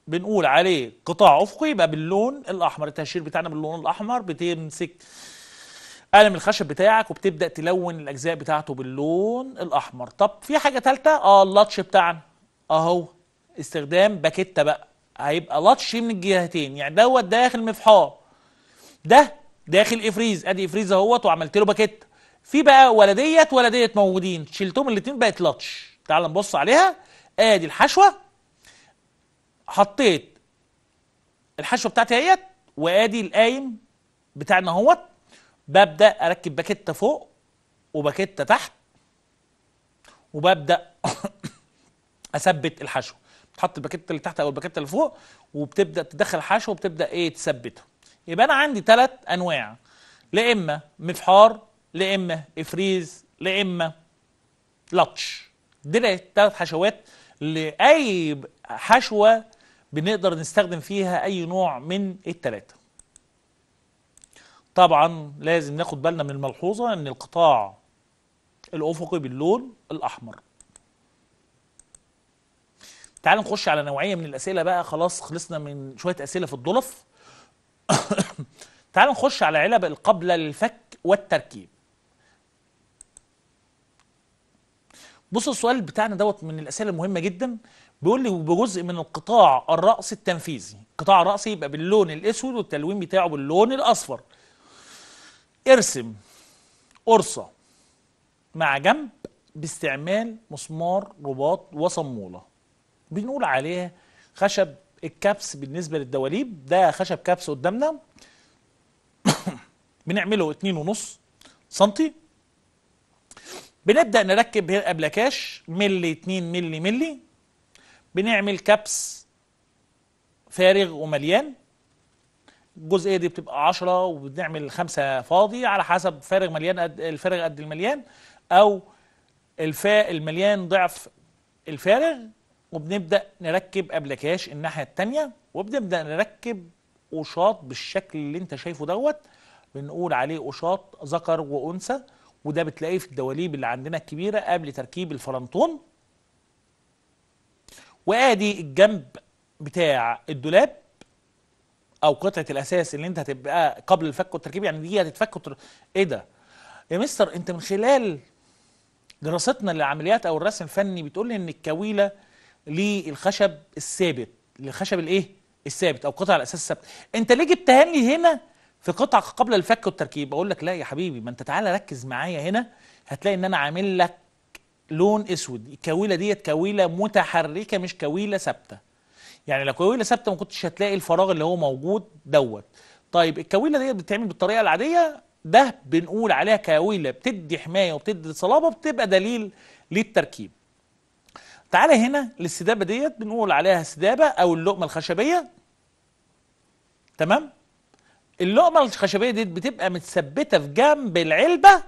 بنقول عليه قطاع افقي يبقى باللون الاحمر التهشير بتاعنا باللون الاحمر بتمسك قلم الخشب بتاعك وبتبدا تلون الاجزاء بتاعته باللون الاحمر طب في حاجه ثالثه اه اللطش بتاعنا اهو استخدام باكيتا بقى هيبقى لطش من الجهتين يعني دوت داخل مفحار ده داخل افريز ادي افريز اهوت وعملت له باكيت في بقى ولا ديت ولا ديت موجودين شلتهم الاثنين بقت لطش تعال نبص عليها ادي الحشوه حطيت الحشوه بتاعتي اهيت وادي القايم بتاعنا اهوت ببدا اركب باكيته فوق وباكيته تحت وببدا (coughs) اثبت الحشو تحط الباكيت اللي تحت او الباكيت اللي فوق وبتبدا تدخل حشو وبتبدا ايه تثبته يبقى انا عندي ثلاث انواع لا اما مفحار لا اما افريز لا اما لطش دي ثلاث حشوات لاي حشوه بنقدر نستخدم فيها اي نوع من الثلاثه طبعا لازم ناخد بالنا من الملحوظه ان القطاع الافقي باللون الاحمر تعال نخش على نوعيه من الاسئله بقى خلاص خلصنا من شويه اسئله في الضلف (coughs) تعال نخش على علب القابله للفك والتركيب بص السؤال بتاعنا دوت من الاسئله المهمه جدا بيقول لي بجزء من القطاع الراسي التنفيذي قطاع رأسي يبقى باللون الاسود والتلوين بتاعه باللون الاصفر ارسم قرصه مع جنب باستعمال مسمار رباط وصموله بنقول عليه خشب الكبس بالنسبة للدواليب ده خشب كبس قدامنا (coughs) بنعمله اتنين ونص سنتي بنبدأ نركب أبلكاش ملي اتنين ملي ملي بنعمل كبس فارغ ومليان الجزئيه دي بتبقى 10 وبنعمل خمسه فاضي على حسب فارغ مليان قد الفارغ قد المليان او الفاء المليان ضعف الفارغ وبنبدا نركب ابلكاش الناحيه الثانيه وبنبدا نركب قشاط بالشكل اللي انت شايفه دوت بنقول عليه قشاط ذكر وانثى وده بتلاقيه في الدواليب اللي عندنا الكبيره قبل تركيب الفرنطون وادي الجنب بتاع الدولاب او قطعه الاساس اللي انت هتبقى قبل الفك والتركيب يعني دي هتتفك وتر... ايه ده يا مستر انت من خلال دراستنا للعمليات او الرسم الفني بتقول لي ان الكويله للخشب الثابت للخشب الايه الثابت او قطع الاساس الثابت انت ليه جبتها لي هنا في قطع قبل الفك والتركيب اقول لك لا يا حبيبي ما انت تعالى ركز معايا هنا هتلاقي ان انا عامل لك لون اسود الكويله ديت كويله متحركه مش كويله ثابته يعني لو كويله ثابته ما كنتش هتلاقي الفراغ اللي هو موجود دوت طيب الكويله ديت بتتعمل بالطريقه العاديه ده بنقول عليها كاويله بتدي حمايه وبتدي صلابه بتبقى دليل للتركيب تعالى هنا للسدابه ديت بنقول عليها سدابه او اللقمه الخشبيه تمام اللقمه الخشبيه دي بتبقى متثبته في جنب العلبه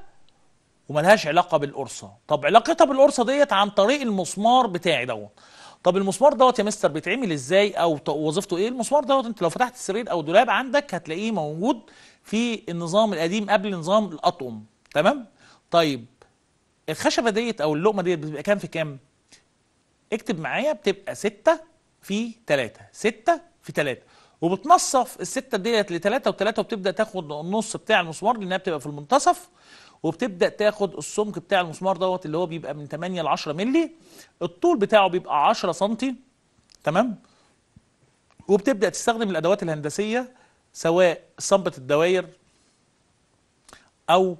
وملهاش علاقه بالقرصه طب علاقتها بالقرصه ديت عن طريق المسمار بتاعي دوت طب المسمار دوت يا مستر بيتعمل ازاي او وظيفته ايه المسمار دوت انت لو فتحت السرير او دولاب عندك هتلاقيه موجود في النظام القديم قبل نظام الاطقم تمام طيب الخشبه ديت او اللقمه ديت بتبقى كام في كام اكتب معايا بتبقى 6 في 3 6 في 3 وبتنصف الستة ديت و 3 وبتبدأ تاخد النص بتاع المسمار لأنها بتبقى في المنتصف وبتبدأ تاخد السمك بتاع المسمار دوت اللي هو بيبقى من 8 ل 10 مللي الطول بتاعه بيبقى 10 سم تمام وبتبدأ تستخدم الأدوات الهندسية سواء صمبة الدواير أو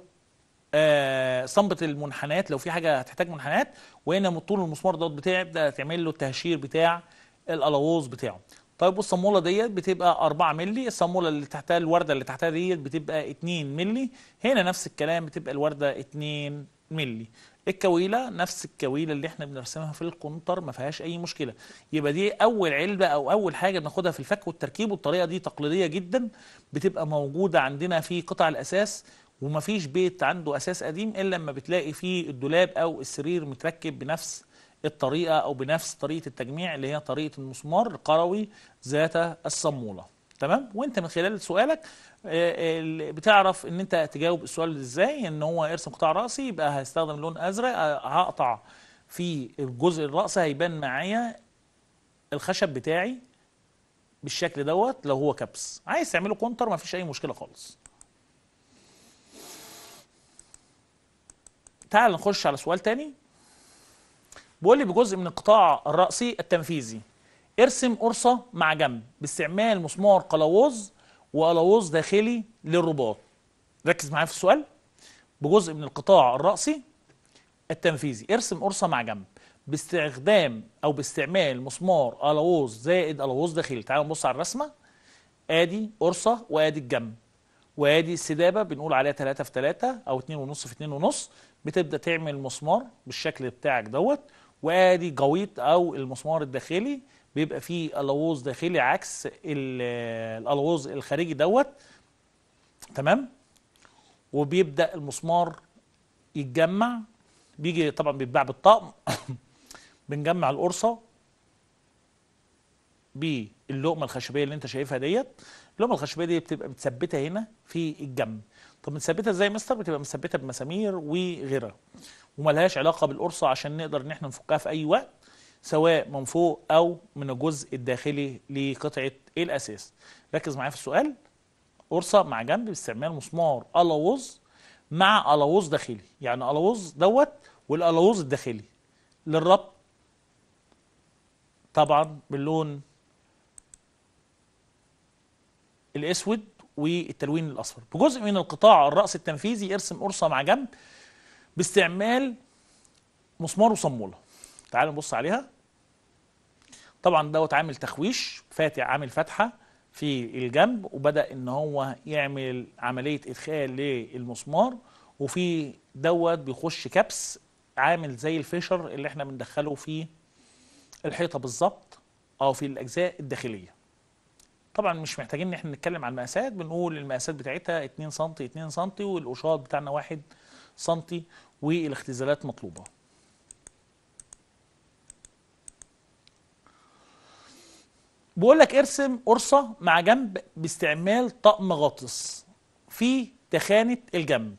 آه، صمت المنحنات لو في حاجه هتحتاج منحنات وهنا طول المسمار دوت بتبدا تعمل له التهشير بتاع الالووز بتاعه طيب والصموله ديت بتبقى 4 مللي الصموله اللي تحتها الورده اللي تحتها ديت بتبقى 2 مللي هنا نفس الكلام بتبقى الورده 2 مللي الكويله نفس الكويله اللي احنا بنرسمها في القنطر ما فيهاش اي مشكله يبقى دي اول علبه او اول حاجه بناخدها في الفك والتركيب والطريقه دي تقليديه جدا بتبقى موجوده عندنا في قطع الاساس ومفيش بيت عنده أساس قديم إلا لما بتلاقي فيه الدولاب أو السرير متركب بنفس الطريقة أو بنفس طريقة التجميع اللي هي طريقة المسمار القروي ذات الصمولة تمام وانت من خلال سؤالك آه، آه، بتعرف ان انت تجاوب السؤال ازاي ان هو ارسم قطاع راسي يبقى هستخدم لون ازرق آه، هقطع في الجزء الراس هيبان معايا الخشب بتاعي بالشكل دوت لو هو كبس عايز تعمله كونتر مفيش اي مشكله خالص تعال نخش على سؤال تاني بيقول لي بجزء من القطاع الرأسي التنفيذي ارسم قرصة مع جنب باستعمال مسمار قلاوز وقلاوز داخلي للرباط ركز معايا في السؤال بجزء من القطاع الرأسي التنفيذي ارسم قرصة مع جنب باستخدام او باستعمال مسمار قلاوز زائد قلاوز داخلي تعال نبص على الرسمة ادي قرصة وادي الجنب وادي السدابه بنقول عليها 3 في 3 او 2.5 في بتبدا تعمل مسمار بالشكل بتاعك دوت وادي جويط او المسمار الداخلي بيبقى فيه الوز داخلي عكس الالوز الخارجي دوت تمام وبيبدا المسمار يتجمع بيجي طبعا بيتباع بالطقم (coughs) بنجمع القرصه باللقمه الخشبيه اللي انت شايفها ديت اللقمه الخشبيه دي بتبقى متثبته هنا في الجنب طب بنثبتها ازاي يا مستر بتبقى مثبته بمسامير وغيرها وملهاش علاقه بالقرصه عشان نقدر ان احنا نفكها في اي وقت سواء من فوق او من الجزء الداخلي لقطعه الاساس ركز معايا في السؤال قرصه مع جنب باستعمال مسمار الاوز مع الاوز داخلي يعني الاوز دوت والالاوز الداخلي للربط طبعا باللون الاسود والتلوين الأصفر بجزء من القطاع الرأس التنفيذي ارسم قرصة مع جنب باستعمال مسمار وصمولة تعالوا نبص عليها طبعا دوت عامل تخويش فاتح عامل فتحة في الجنب وبدأ ان هو يعمل عملية ادخال للمسمار وفي دوت بيخش كبس عامل زي الفيشر اللي احنا بندخله في الحيطة بالظبط او في الاجزاء الداخلية طبعا مش محتاجين ان احنا نتكلم عن المقاسات بنقول المقاسات بتاعتها 2 سم 2 سم والقشاط بتاعنا 1 سم والاختزالات مطلوبه بقول لك ارسم قرصه مع جنب باستعمال طقم غاطس في تخانه الجنب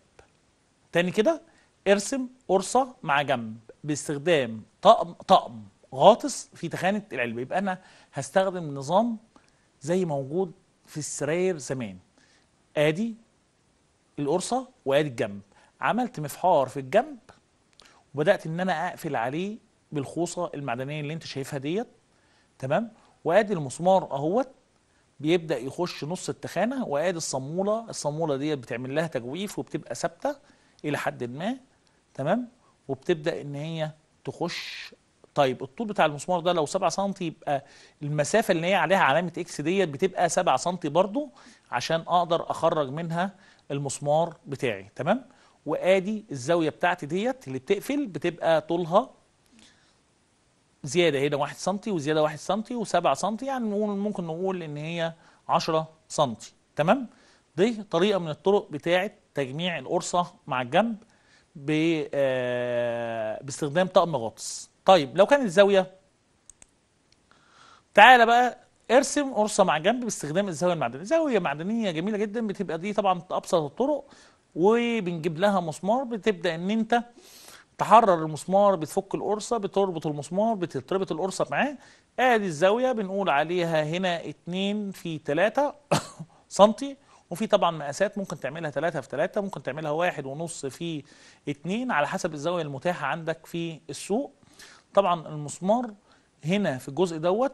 تاني كده ارسم قرصه مع جنب باستخدام طقم طقم غاطس في تخانه العلبه يبقى انا هستخدم نظام زي موجود في السراير زمان ادي القرصه وادي الجنب عملت مفحار في الجنب وبدات ان انا اقفل عليه بالخوصه المعدنيه اللي انت شايفها ديت تمام وادي المسمار اهوت بيبدا يخش نص التخانه وادي الصموله الصموله ديت بتعمل لها تجويف وبتبقى ثابته الى حد ما تمام وبتبدا ان هي تخش طيب الطول بتاع المسمار ده لو 7 سم يبقى المسافه اللي هي عليها علامه اكس ديت بتبقى 7 سم برضه عشان اقدر اخرج منها المسمار بتاعي تمام وادي الزاويه بتاعتي ديت اللي بتقفل بتبقى طولها زياده هنا 1 سم وزياده 1 سم و7 سم يعني نقول ممكن نقول ان هي 10 سم تمام دي طريقه من الطرق بتاعه تجميع القرصه مع الجنب آه، باستخدام طقم غطس طيب لو كانت زاوية تعالى بقى ارسم قرصة مع جنب باستخدام الزاوية المعدنية زاوية معدنية جميلة جدا بتبقى دي طبعا أبسط الطرق وبنجيب لها مسمار بتبدأ ان انت تحرر المسمار بتفك القرصة بتربط المسمار بتتربط القرصة معاه ادي الزاوية بنقول عليها هنا 2 في 3 (coughs) سنتي وفي طبعا مقاسات ممكن تعملها 3 في 3 ممكن تعملها 1 ونص في 2 على حسب الزاوية المتاحة عندك في السوق طبعا المسمار هنا في الجزء دوت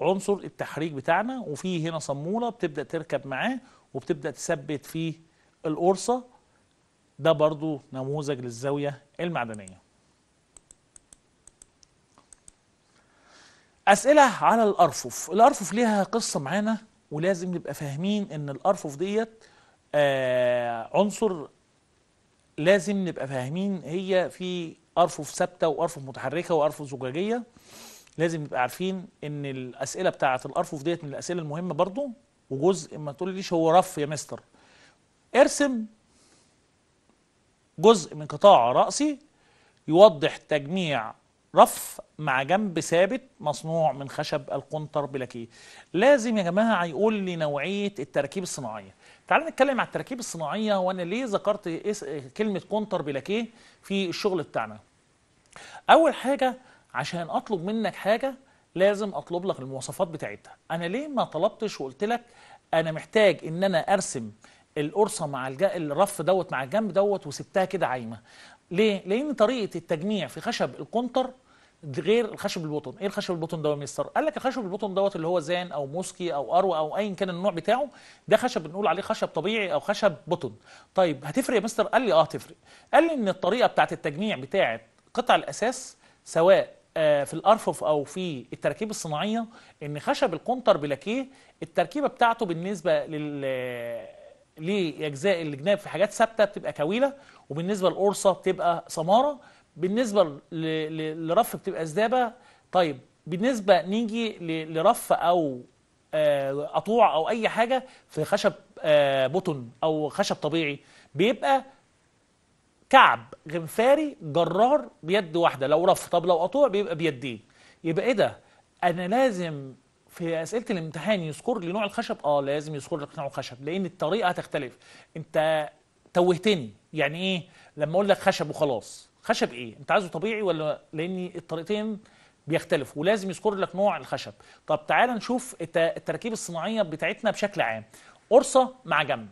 عنصر التحريك بتاعنا وفيه هنا صمولة بتبدأ تركب معاه وبتبدأ تثبت فيه القرصة ده برضو نموذج للزاوية المعدنية أسئلة على الأرفف الأرفف ليها قصة معانا ولازم نبقى فاهمين ان الأرفف ديت آه عنصر لازم نبقى فاهمين هي في ارفف ثابته وارفف متحركه وارفف زجاجيه لازم نبقى عارفين ان الاسئله بتاعه الارفف ديت من الاسئله المهمه برضو وجزء ما تقوليش هو رف يا مستر ارسم جزء من قطاع راسي يوضح تجميع رف مع جنب ثابت مصنوع من خشب القنطر بلاكيه لازم يا جماعه يقول لي نوعيه التركيب الصناعيه تعالوا نتكلم على التركيب الصناعيه وانا ليه ذكرت كلمه قنطر بلاكيه في الشغل بتاعنا اول حاجه عشان اطلب منك حاجه لازم اطلب لك المواصفات بتاعتها انا ليه ما طلبتش وقلت لك انا محتاج ان انا ارسم القرصه مع الج... الرف دوت مع الجنب دوت وسبتها كده عايمه ليه لان طريقه التجميع في خشب القنطر غير الخشب البطن ايه الخشب البطن ده يا مستر قال لك الخشب البطن دوت اللي هو زان او موسكي او اروى او ايا كان النوع بتاعه ده خشب بنقول عليه خشب طبيعي او خشب بطن طيب هتفرق يا مستر قال لي اه تفرق قال لي ان الطريقه بتاعه التجميع بتاعه قطع الأساس سواء آه، في الأرفف أو في التركيب الصناعية إن خشب القنطر بلاكيه التركيبة بتاعته بالنسبة لل آه، لأجزاء الجناب في حاجات ثابتة بتبقى كاويلة وبالنسبة للقرصة بتبقى سمارة بالنسبة لرف بتبقى زدابة طيب بالنسبة نيجي لرف أو آه، قطوع أو أي حاجة في خشب بوتون أو خشب طبيعي بيبقى كعب غنفاري جرار بيد واحده لو رف طب لو قطوع بيبقى بيدين يبقى ايه ده انا لازم في اسئله الامتحان يذكر لي نوع الخشب اه لازم يذكر لك نوع الخشب لان الطريقه هتختلف انت توهتني يعني ايه لما اقول لك خشب وخلاص خشب ايه انت عايزه طبيعي ولا لان الطريقتين بيختلفوا ولازم يذكر لك نوع الخشب طب تعال نشوف التراكيب الصناعيه بتاعتنا بشكل عام قرصه مع جنب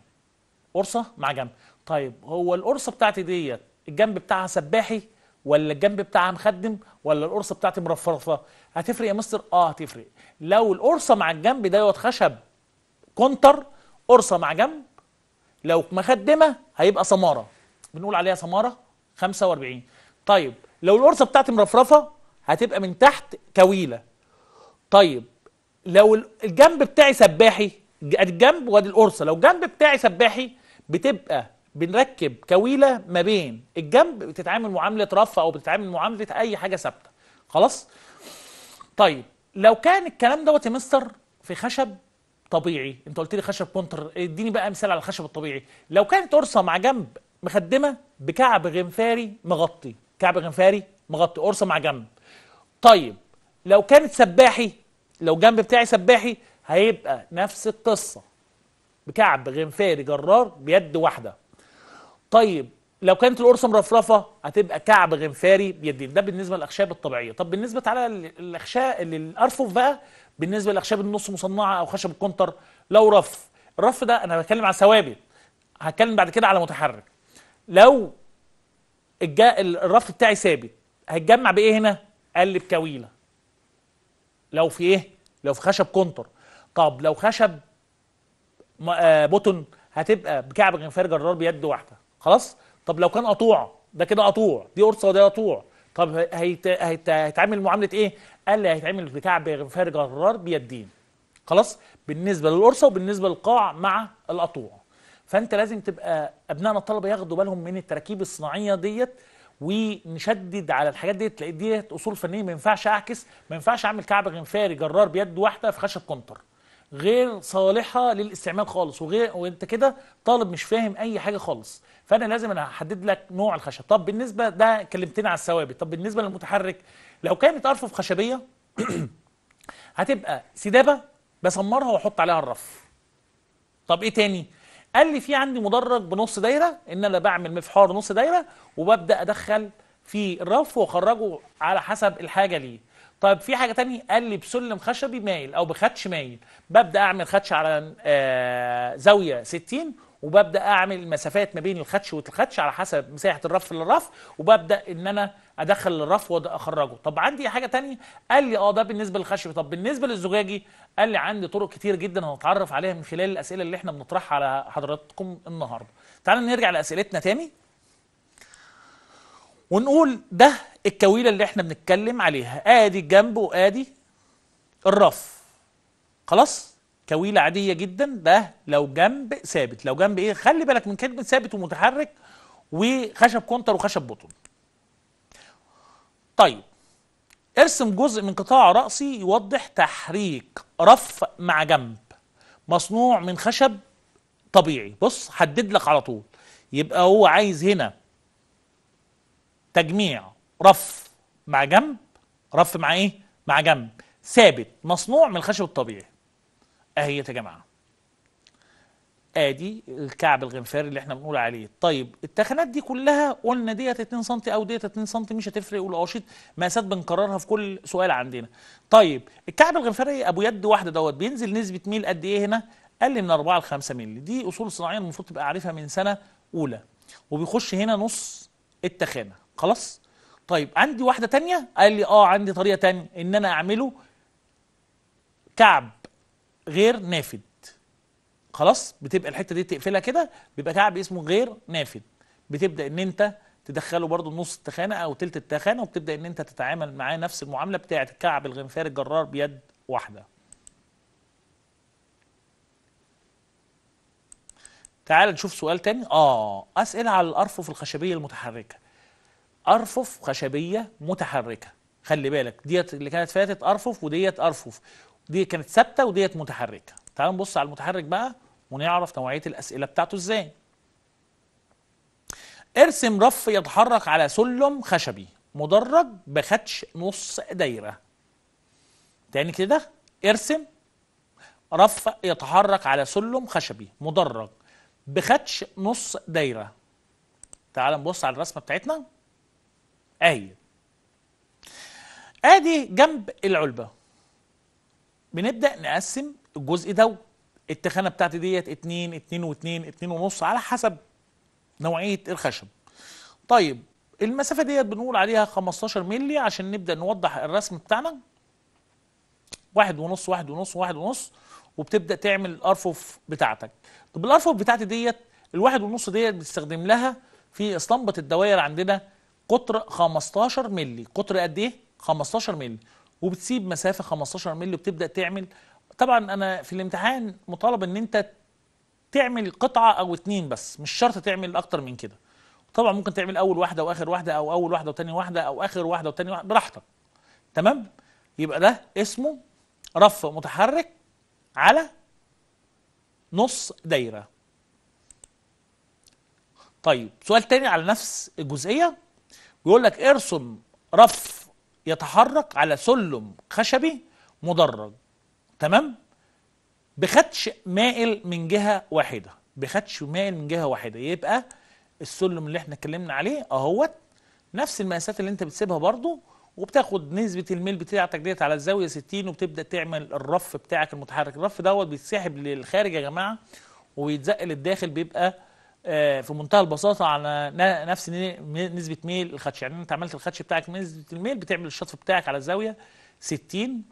قرصه مع جنب طيب هو القرصه بتاعتي ديت الجنب بتاعها سباحي ولا الجنب بتاعها مخدم ولا القرصه بتاعتي مرفرفه هتفرق يا مستر اه هتفرق لو القرصه مع الجنب دوت خشب كونتر قرصه مع جنب لو مخدمه هيبقى سماره بنقول عليها سماره 45 طيب لو القرصه بتاعتي مرفرفه هتبقى من تحت كويله طيب لو الجنب بتاعي سباحي الجنب وادي القرصه لو الجنب بتاعي سباحي بتبقى بنركب كويله ما بين الجنب بتتعامل معامله رف او بتتعامل معامله اي حاجه ثابته خلاص طيب لو كان الكلام دوت يا مستر في خشب طبيعي انت قلت لي خشب بونتر اديني بقى مثال على الخشب الطبيعي لو كانت قرصه مع جنب مخدمه بكعب غنفاري مغطي كعب غنفاري مغطي قرصه مع جنب طيب لو كانت سباحي لو جنب بتاعي سباحي هيبقى نفس القصه بكعب غنفاري جرار بيد واحده طيب لو كانت القرصه مرفرفه هتبقى كعب غنفاري بيديك ده بالنسبه للاخشاب الطبيعيه طب بالنسبه تعالى الاخشاب الارفف بقى بالنسبه للاخشاب النص مصنعه او خشب الكونتر لو رف الرف ده انا بتكلم على ثوابت هتكلم بعد كده على متحرك لو الجا الرف بتاعي ثابت هيتجمع بايه هنا قلب كويله لو في ايه لو في خشب كونتر طب لو خشب آه، بوتن هتبقى بكعب غنفاري جرار بيد واحده خلاص طب لو كان قطوع ده كده قطوع دي قرصه وده قطوع طب هيت... هيت... هيتعامل معامله ايه قال لي هيتعامل بكعب فارج الرار بيدين خلاص بالنسبه للقرصه وبالنسبه للقاع مع القطوع فانت لازم تبقى ابنائنا الطلبه ياخدوا بالهم من التراكيب الصناعيه ديت ونشدد على الحاجات ديت لان ديت اصول فنيه ما ينفعش اعكس ما ينفعش اعمل كعب غنفاري جرار بيد واحده في خشب كونتر غير صالحه للاستعمال خالص وغير وانت كده طالب مش فاهم اي حاجه خالص فانا لازم احدد لك نوع الخشب طب بالنسبه ده كلمتنا على الثوابت طب بالنسبه للمتحرك لو كانت ارفف خشبيه (clears throat) هتبقى سدابه بسمرها واحط عليها الرف طب ايه تاني قال لي في عندي مدرج بنص دايره ان انا بعمل مفحار نص دايره وببدا ادخل في الرف واخرجه على حسب الحاجه ليه طيب في حاجه تانية قال لي بسلم خشبي مايل او بخدش مايل ببدا اعمل خدش على آه، زاويه 60 وببدا اعمل مسافات ما بين الخدش والخدش على حسب مساحه الرف للرف وببدا ان انا ادخل الرف واخرجه طب عندي حاجه تانية قال لي اه ده بالنسبه للخشب طب بالنسبه للزجاجي قال لي عندي طرق كتير جدا هنتعرف عليها من خلال الاسئله اللي احنا بنطرحها على حضراتكم النهارده تعال نرجع لاسئلتنا تاني ونقول ده الكويله اللي احنا بنتكلم عليها ادي الجنب وادي الرف خلاص كويلة عادية جدا ده لو جنب ثابت لو جنب ايه خلي بالك من كلمة ثابت ومتحرك وخشب كونتر وخشب بطن طيب ارسم جزء من قطاع رأسي يوضح تحريك رف مع جنب مصنوع من خشب طبيعي بص حدد لك على طول يبقى هو عايز هنا تجميع رف مع جنب رف مع ايه مع جنب ثابت مصنوع من الخشب الطبيعي اهي يا جماعة ادي الكعب الغنفاري اللي احنا بنقول عليه طيب التخانات دي كلها قلنا ديت 2 سم او ديت 2 سم مش هتفرق والقواشيط مقاسات بنكررها في كل سؤال عندنا طيب الكعب الغنفاري ابو يد واحده دوت بينزل نسبه ميل قد ايه هنا قال لي من 4 ل 5 مل دي اصول صناعيه المفروض تبقى عارفها من سنه اولى وبيخش هنا نص التخانه خلاص طيب عندي واحده تانية قال لي اه عندي طريقه تانية ان انا اعمله كعب غير نافد خلاص بتبقى الحته دي تقفلها كده بيبقى كعب اسمه غير نافد بتبدا ان انت تدخله برضو نص التخانه او تلت التخانه وبتبدا ان انت تتعامل معاه نفس المعامله بتاعه الكعب الغنفار الجرار بيد واحده تعال نشوف سؤال تاني اه اسئله على الارفف الخشبيه المتحركه ارفف خشبيه متحركه خلي بالك ديت اللي كانت فاتت ارفف وديت ارفف دي كانت ثابته وديت متحركه تعال نبص على المتحرك بقى ونعرف نوعيه الاسئله بتاعته ازاي ارسم رف يتحرك على سلم خشبي مدرج بخدش نص دايره تاني كده ارسم رف يتحرك على سلم خشبي مدرج بخدش نص دايره تعال نبص على الرسمه بتاعتنا اهي ادي جنب العلبه بنبدا نقسم الجزء ده التخانه بتاعتي ديت اتنين اتنين واتنين اتنين ونص على حسب نوعيه الخشب طيب المسافه ديت بنقول عليها 15 مللي عشان نبدا نوضح الرسم بتاعنا واحد ونص واحد ونص واحد ونص وبتبدا تعمل الارفف بتاعتك طب الارفف بتاعتي ديت الواحد ونص ديت بنستخدم لها في اسطمبه الدوائر عندنا قطر 15 مللي قطر قد ايه 15 مللي وبتسيب مسافه 15 مللي وبتبدا تعمل طبعا انا في الامتحان مطالب ان انت تعمل قطعه او اتنين بس مش شرط تعمل اكتر من كده طبعا ممكن تعمل اول واحده واخر واحده او اول واحده وتاني واحده او اخر واحده وتاني واحده براحتك تمام يبقى ده اسمه رف متحرك على نص دايره طيب سؤال تاني على نفس الجزئيه بيقول لك ارسم رف يتحرك على سلم خشبي مدرج تمام بخدش مائل من جهة واحدة بخدش مائل من جهة واحدة يبقى السلم اللي احنا اتكلمنا عليه اهوت نفس المقاسات اللي انت بتسيبها برضو وبتاخد نسبة الميل بتاعتك ديت على الزاوية 60 وبتبدأ تعمل الرف بتاعك المتحرك الرف دوت بيتسحب للخارج يا جماعة وبيتزق للداخل بيبقى آه، في منتهى البساطه على نفس نسبه ميل الخدش يعني انت عملت الخدش بتاعك نسبه الميل بتعمل الشطف بتاعك على الزاويه 60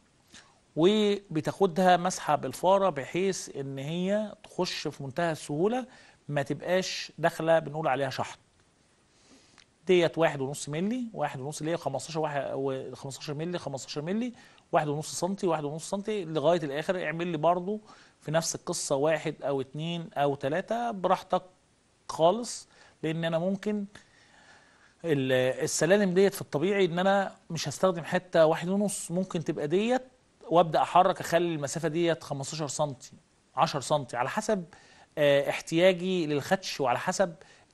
وبتاخدها مسحه بالفاره بحيث ان هي تخش في منتهى السهوله ما تبقاش داخله بنقول عليها شحط ديت 1.5 مللي 1.5 اللي هي 15 و 15 مللي 15 مللي 1.5 سم 1.5 سم لغايه الاخر اعمل لي برضو في نفس القصه واحد او اثنين او ثلاثه براحتك خالص لان انا ممكن السلالم ديت في الطبيعي ان انا مش هستخدم حته واحد ونص ممكن تبقى ديت وابدا احرك اخلي المسافه ديت 15 سم 10 سم على حسب آه، احتياجي للخدش وعلى حسب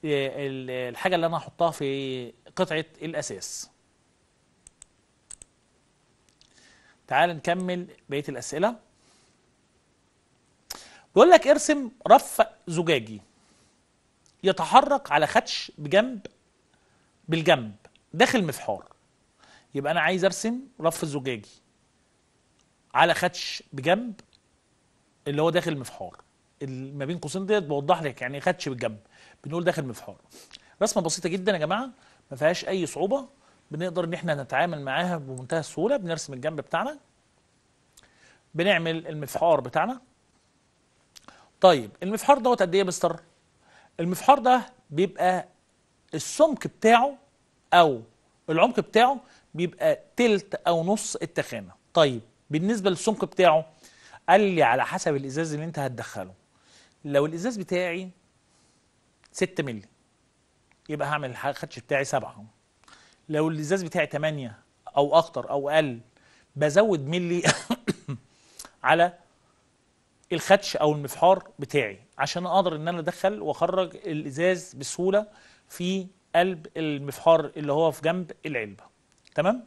آه، الحاجه اللي انا هحطها في قطعه الاساس تعال نكمل بقيه الاسئله بيقول لك ارسم رف زجاجي يتحرك على خدش بجنب بالجنب داخل مفحار يبقى انا عايز ارسم رف زجاجي على خدش بجنب اللي هو داخل مفحار ما بين قوسين ديت بوضح لك يعني خدش بالجنب بنقول داخل مفحار رسمه بسيطه جدا يا جماعه ما فيهاش اي صعوبه بنقدر ان احنا نتعامل معاها بمنتهى السهوله بنرسم الجنب بتاعنا بنعمل المفحار بتاعنا طيب المفحار دوت قد ايه يا مستر المفحار ده بيبقى السمك بتاعه او العمق بتاعه بيبقى تلت او نص التخانه طيب بالنسبه للسمك بتاعه قال لي على حسب الازاز اللي انت هتدخله لو الازاز بتاعي 6 مللي يبقى هعمل الخدش بتاعي 7 لو الازاز بتاعي 8 او اكتر او اقل بزود ملي (coughs) على الخدش او المفحار بتاعي عشان اقدر ان انا ادخل واخرج الازاز بسهوله في قلب المفحار اللي هو في جنب العلبه تمام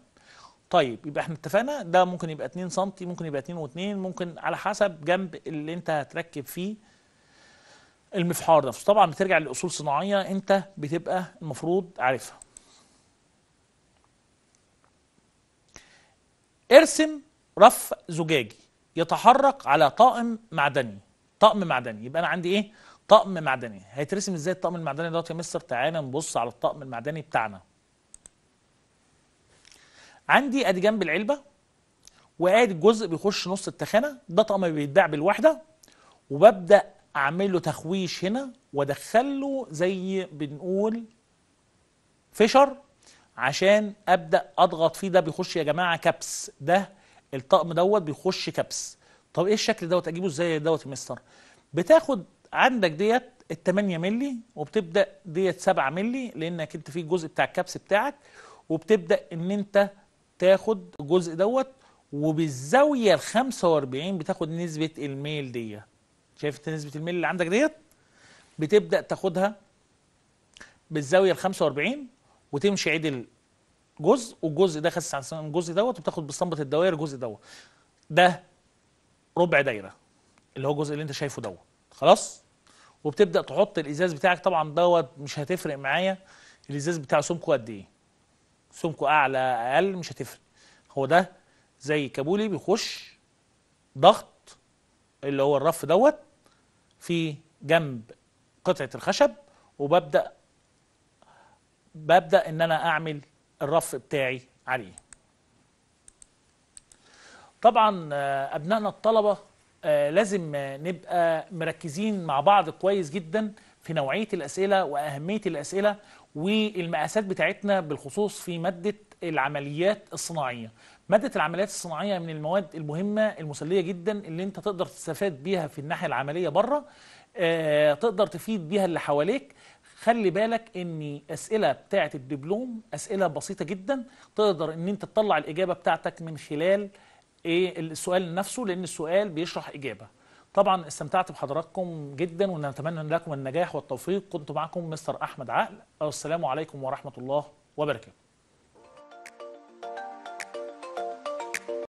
طيب يبقى احنا اتفقنا ده ممكن يبقى 2 سم ممكن يبقى 2 و2 ممكن على حسب جنب اللي انت هتركب فيه المفحار نفسه طبعا بترجع لاصول صناعيه انت بتبقى المفروض عارفها ارسم رف زجاجي يتحرك على طائم معدني طقم معدني يبقى انا عندي ايه طقم معدني هيترسم ازاي الطقم المعدني دوت يا مستر تعالى نبص على الطقم المعدني بتاعنا عندي ادي جنب العلبه وادي الجزء بيخش نص التخانه ده طقم بيتباع بالوحده وببدا اعمل له تخويش هنا وادخل له زي بنقول فيشر عشان ابدا اضغط فيه ده بيخش يا جماعه كبس ده الطقم دوت بيخش كبس طب ايه الشكل دوت اجيبه ازاي دوت مستر بتاخد عندك ديت ال 8 مللي وبتبدا ديت 7 مللي لانك انت في الجزء بتاع الكبس بتاعك وبتبدا ان انت تاخد الجزء دوت وبالزاويه ال 45 بتاخد نسبه الميل ديت شايف انت نسبه الميل اللي عندك ديت بتبدا تاخدها بالزاويه ال 45 وتمشي عدل جزء والجزء ده خس عن الجزء دوت وبتاخد بصمبه الدوائر الجزء دوت ده ربع دايره اللي هو الجزء اللي انت شايفه دوت خلاص وبتبدا تحط الازاز بتاعك طبعا دوت مش هتفرق معايا الازاز بتاع سمكه قد ايه سمكه اعلى اقل مش هتفرق هو ده زي كابولي بيخش ضغط اللي هو الرف دوت في جنب قطعه الخشب وببدا ببدا ان انا اعمل الرف بتاعي عليه طبعا آه، أبنائنا الطلبة آه، لازم آه، نبقى مركزين مع بعض كويس جدا في نوعية الأسئلة وأهمية الأسئلة والمقاسات بتاعتنا بالخصوص في مادة العمليات الصناعية مادة العمليات الصناعية من المواد المهمة المسلية جدا اللي انت تقدر تستفاد بيها في الناحية العملية بره تقدر تفيد بيها اللي حواليك خلي بالك ان اسئله بتاعه الدبلوم اسئله بسيطه جدا تقدر ان انت تطلع الاجابه بتاعتك من خلال ايه السؤال نفسه لان السؤال بيشرح اجابه طبعا استمتعت بحضراتكم جدا ونتمنى لكم النجاح والتوفيق كنت معكم مستر احمد عقل السلام عليكم ورحمه الله وبركاته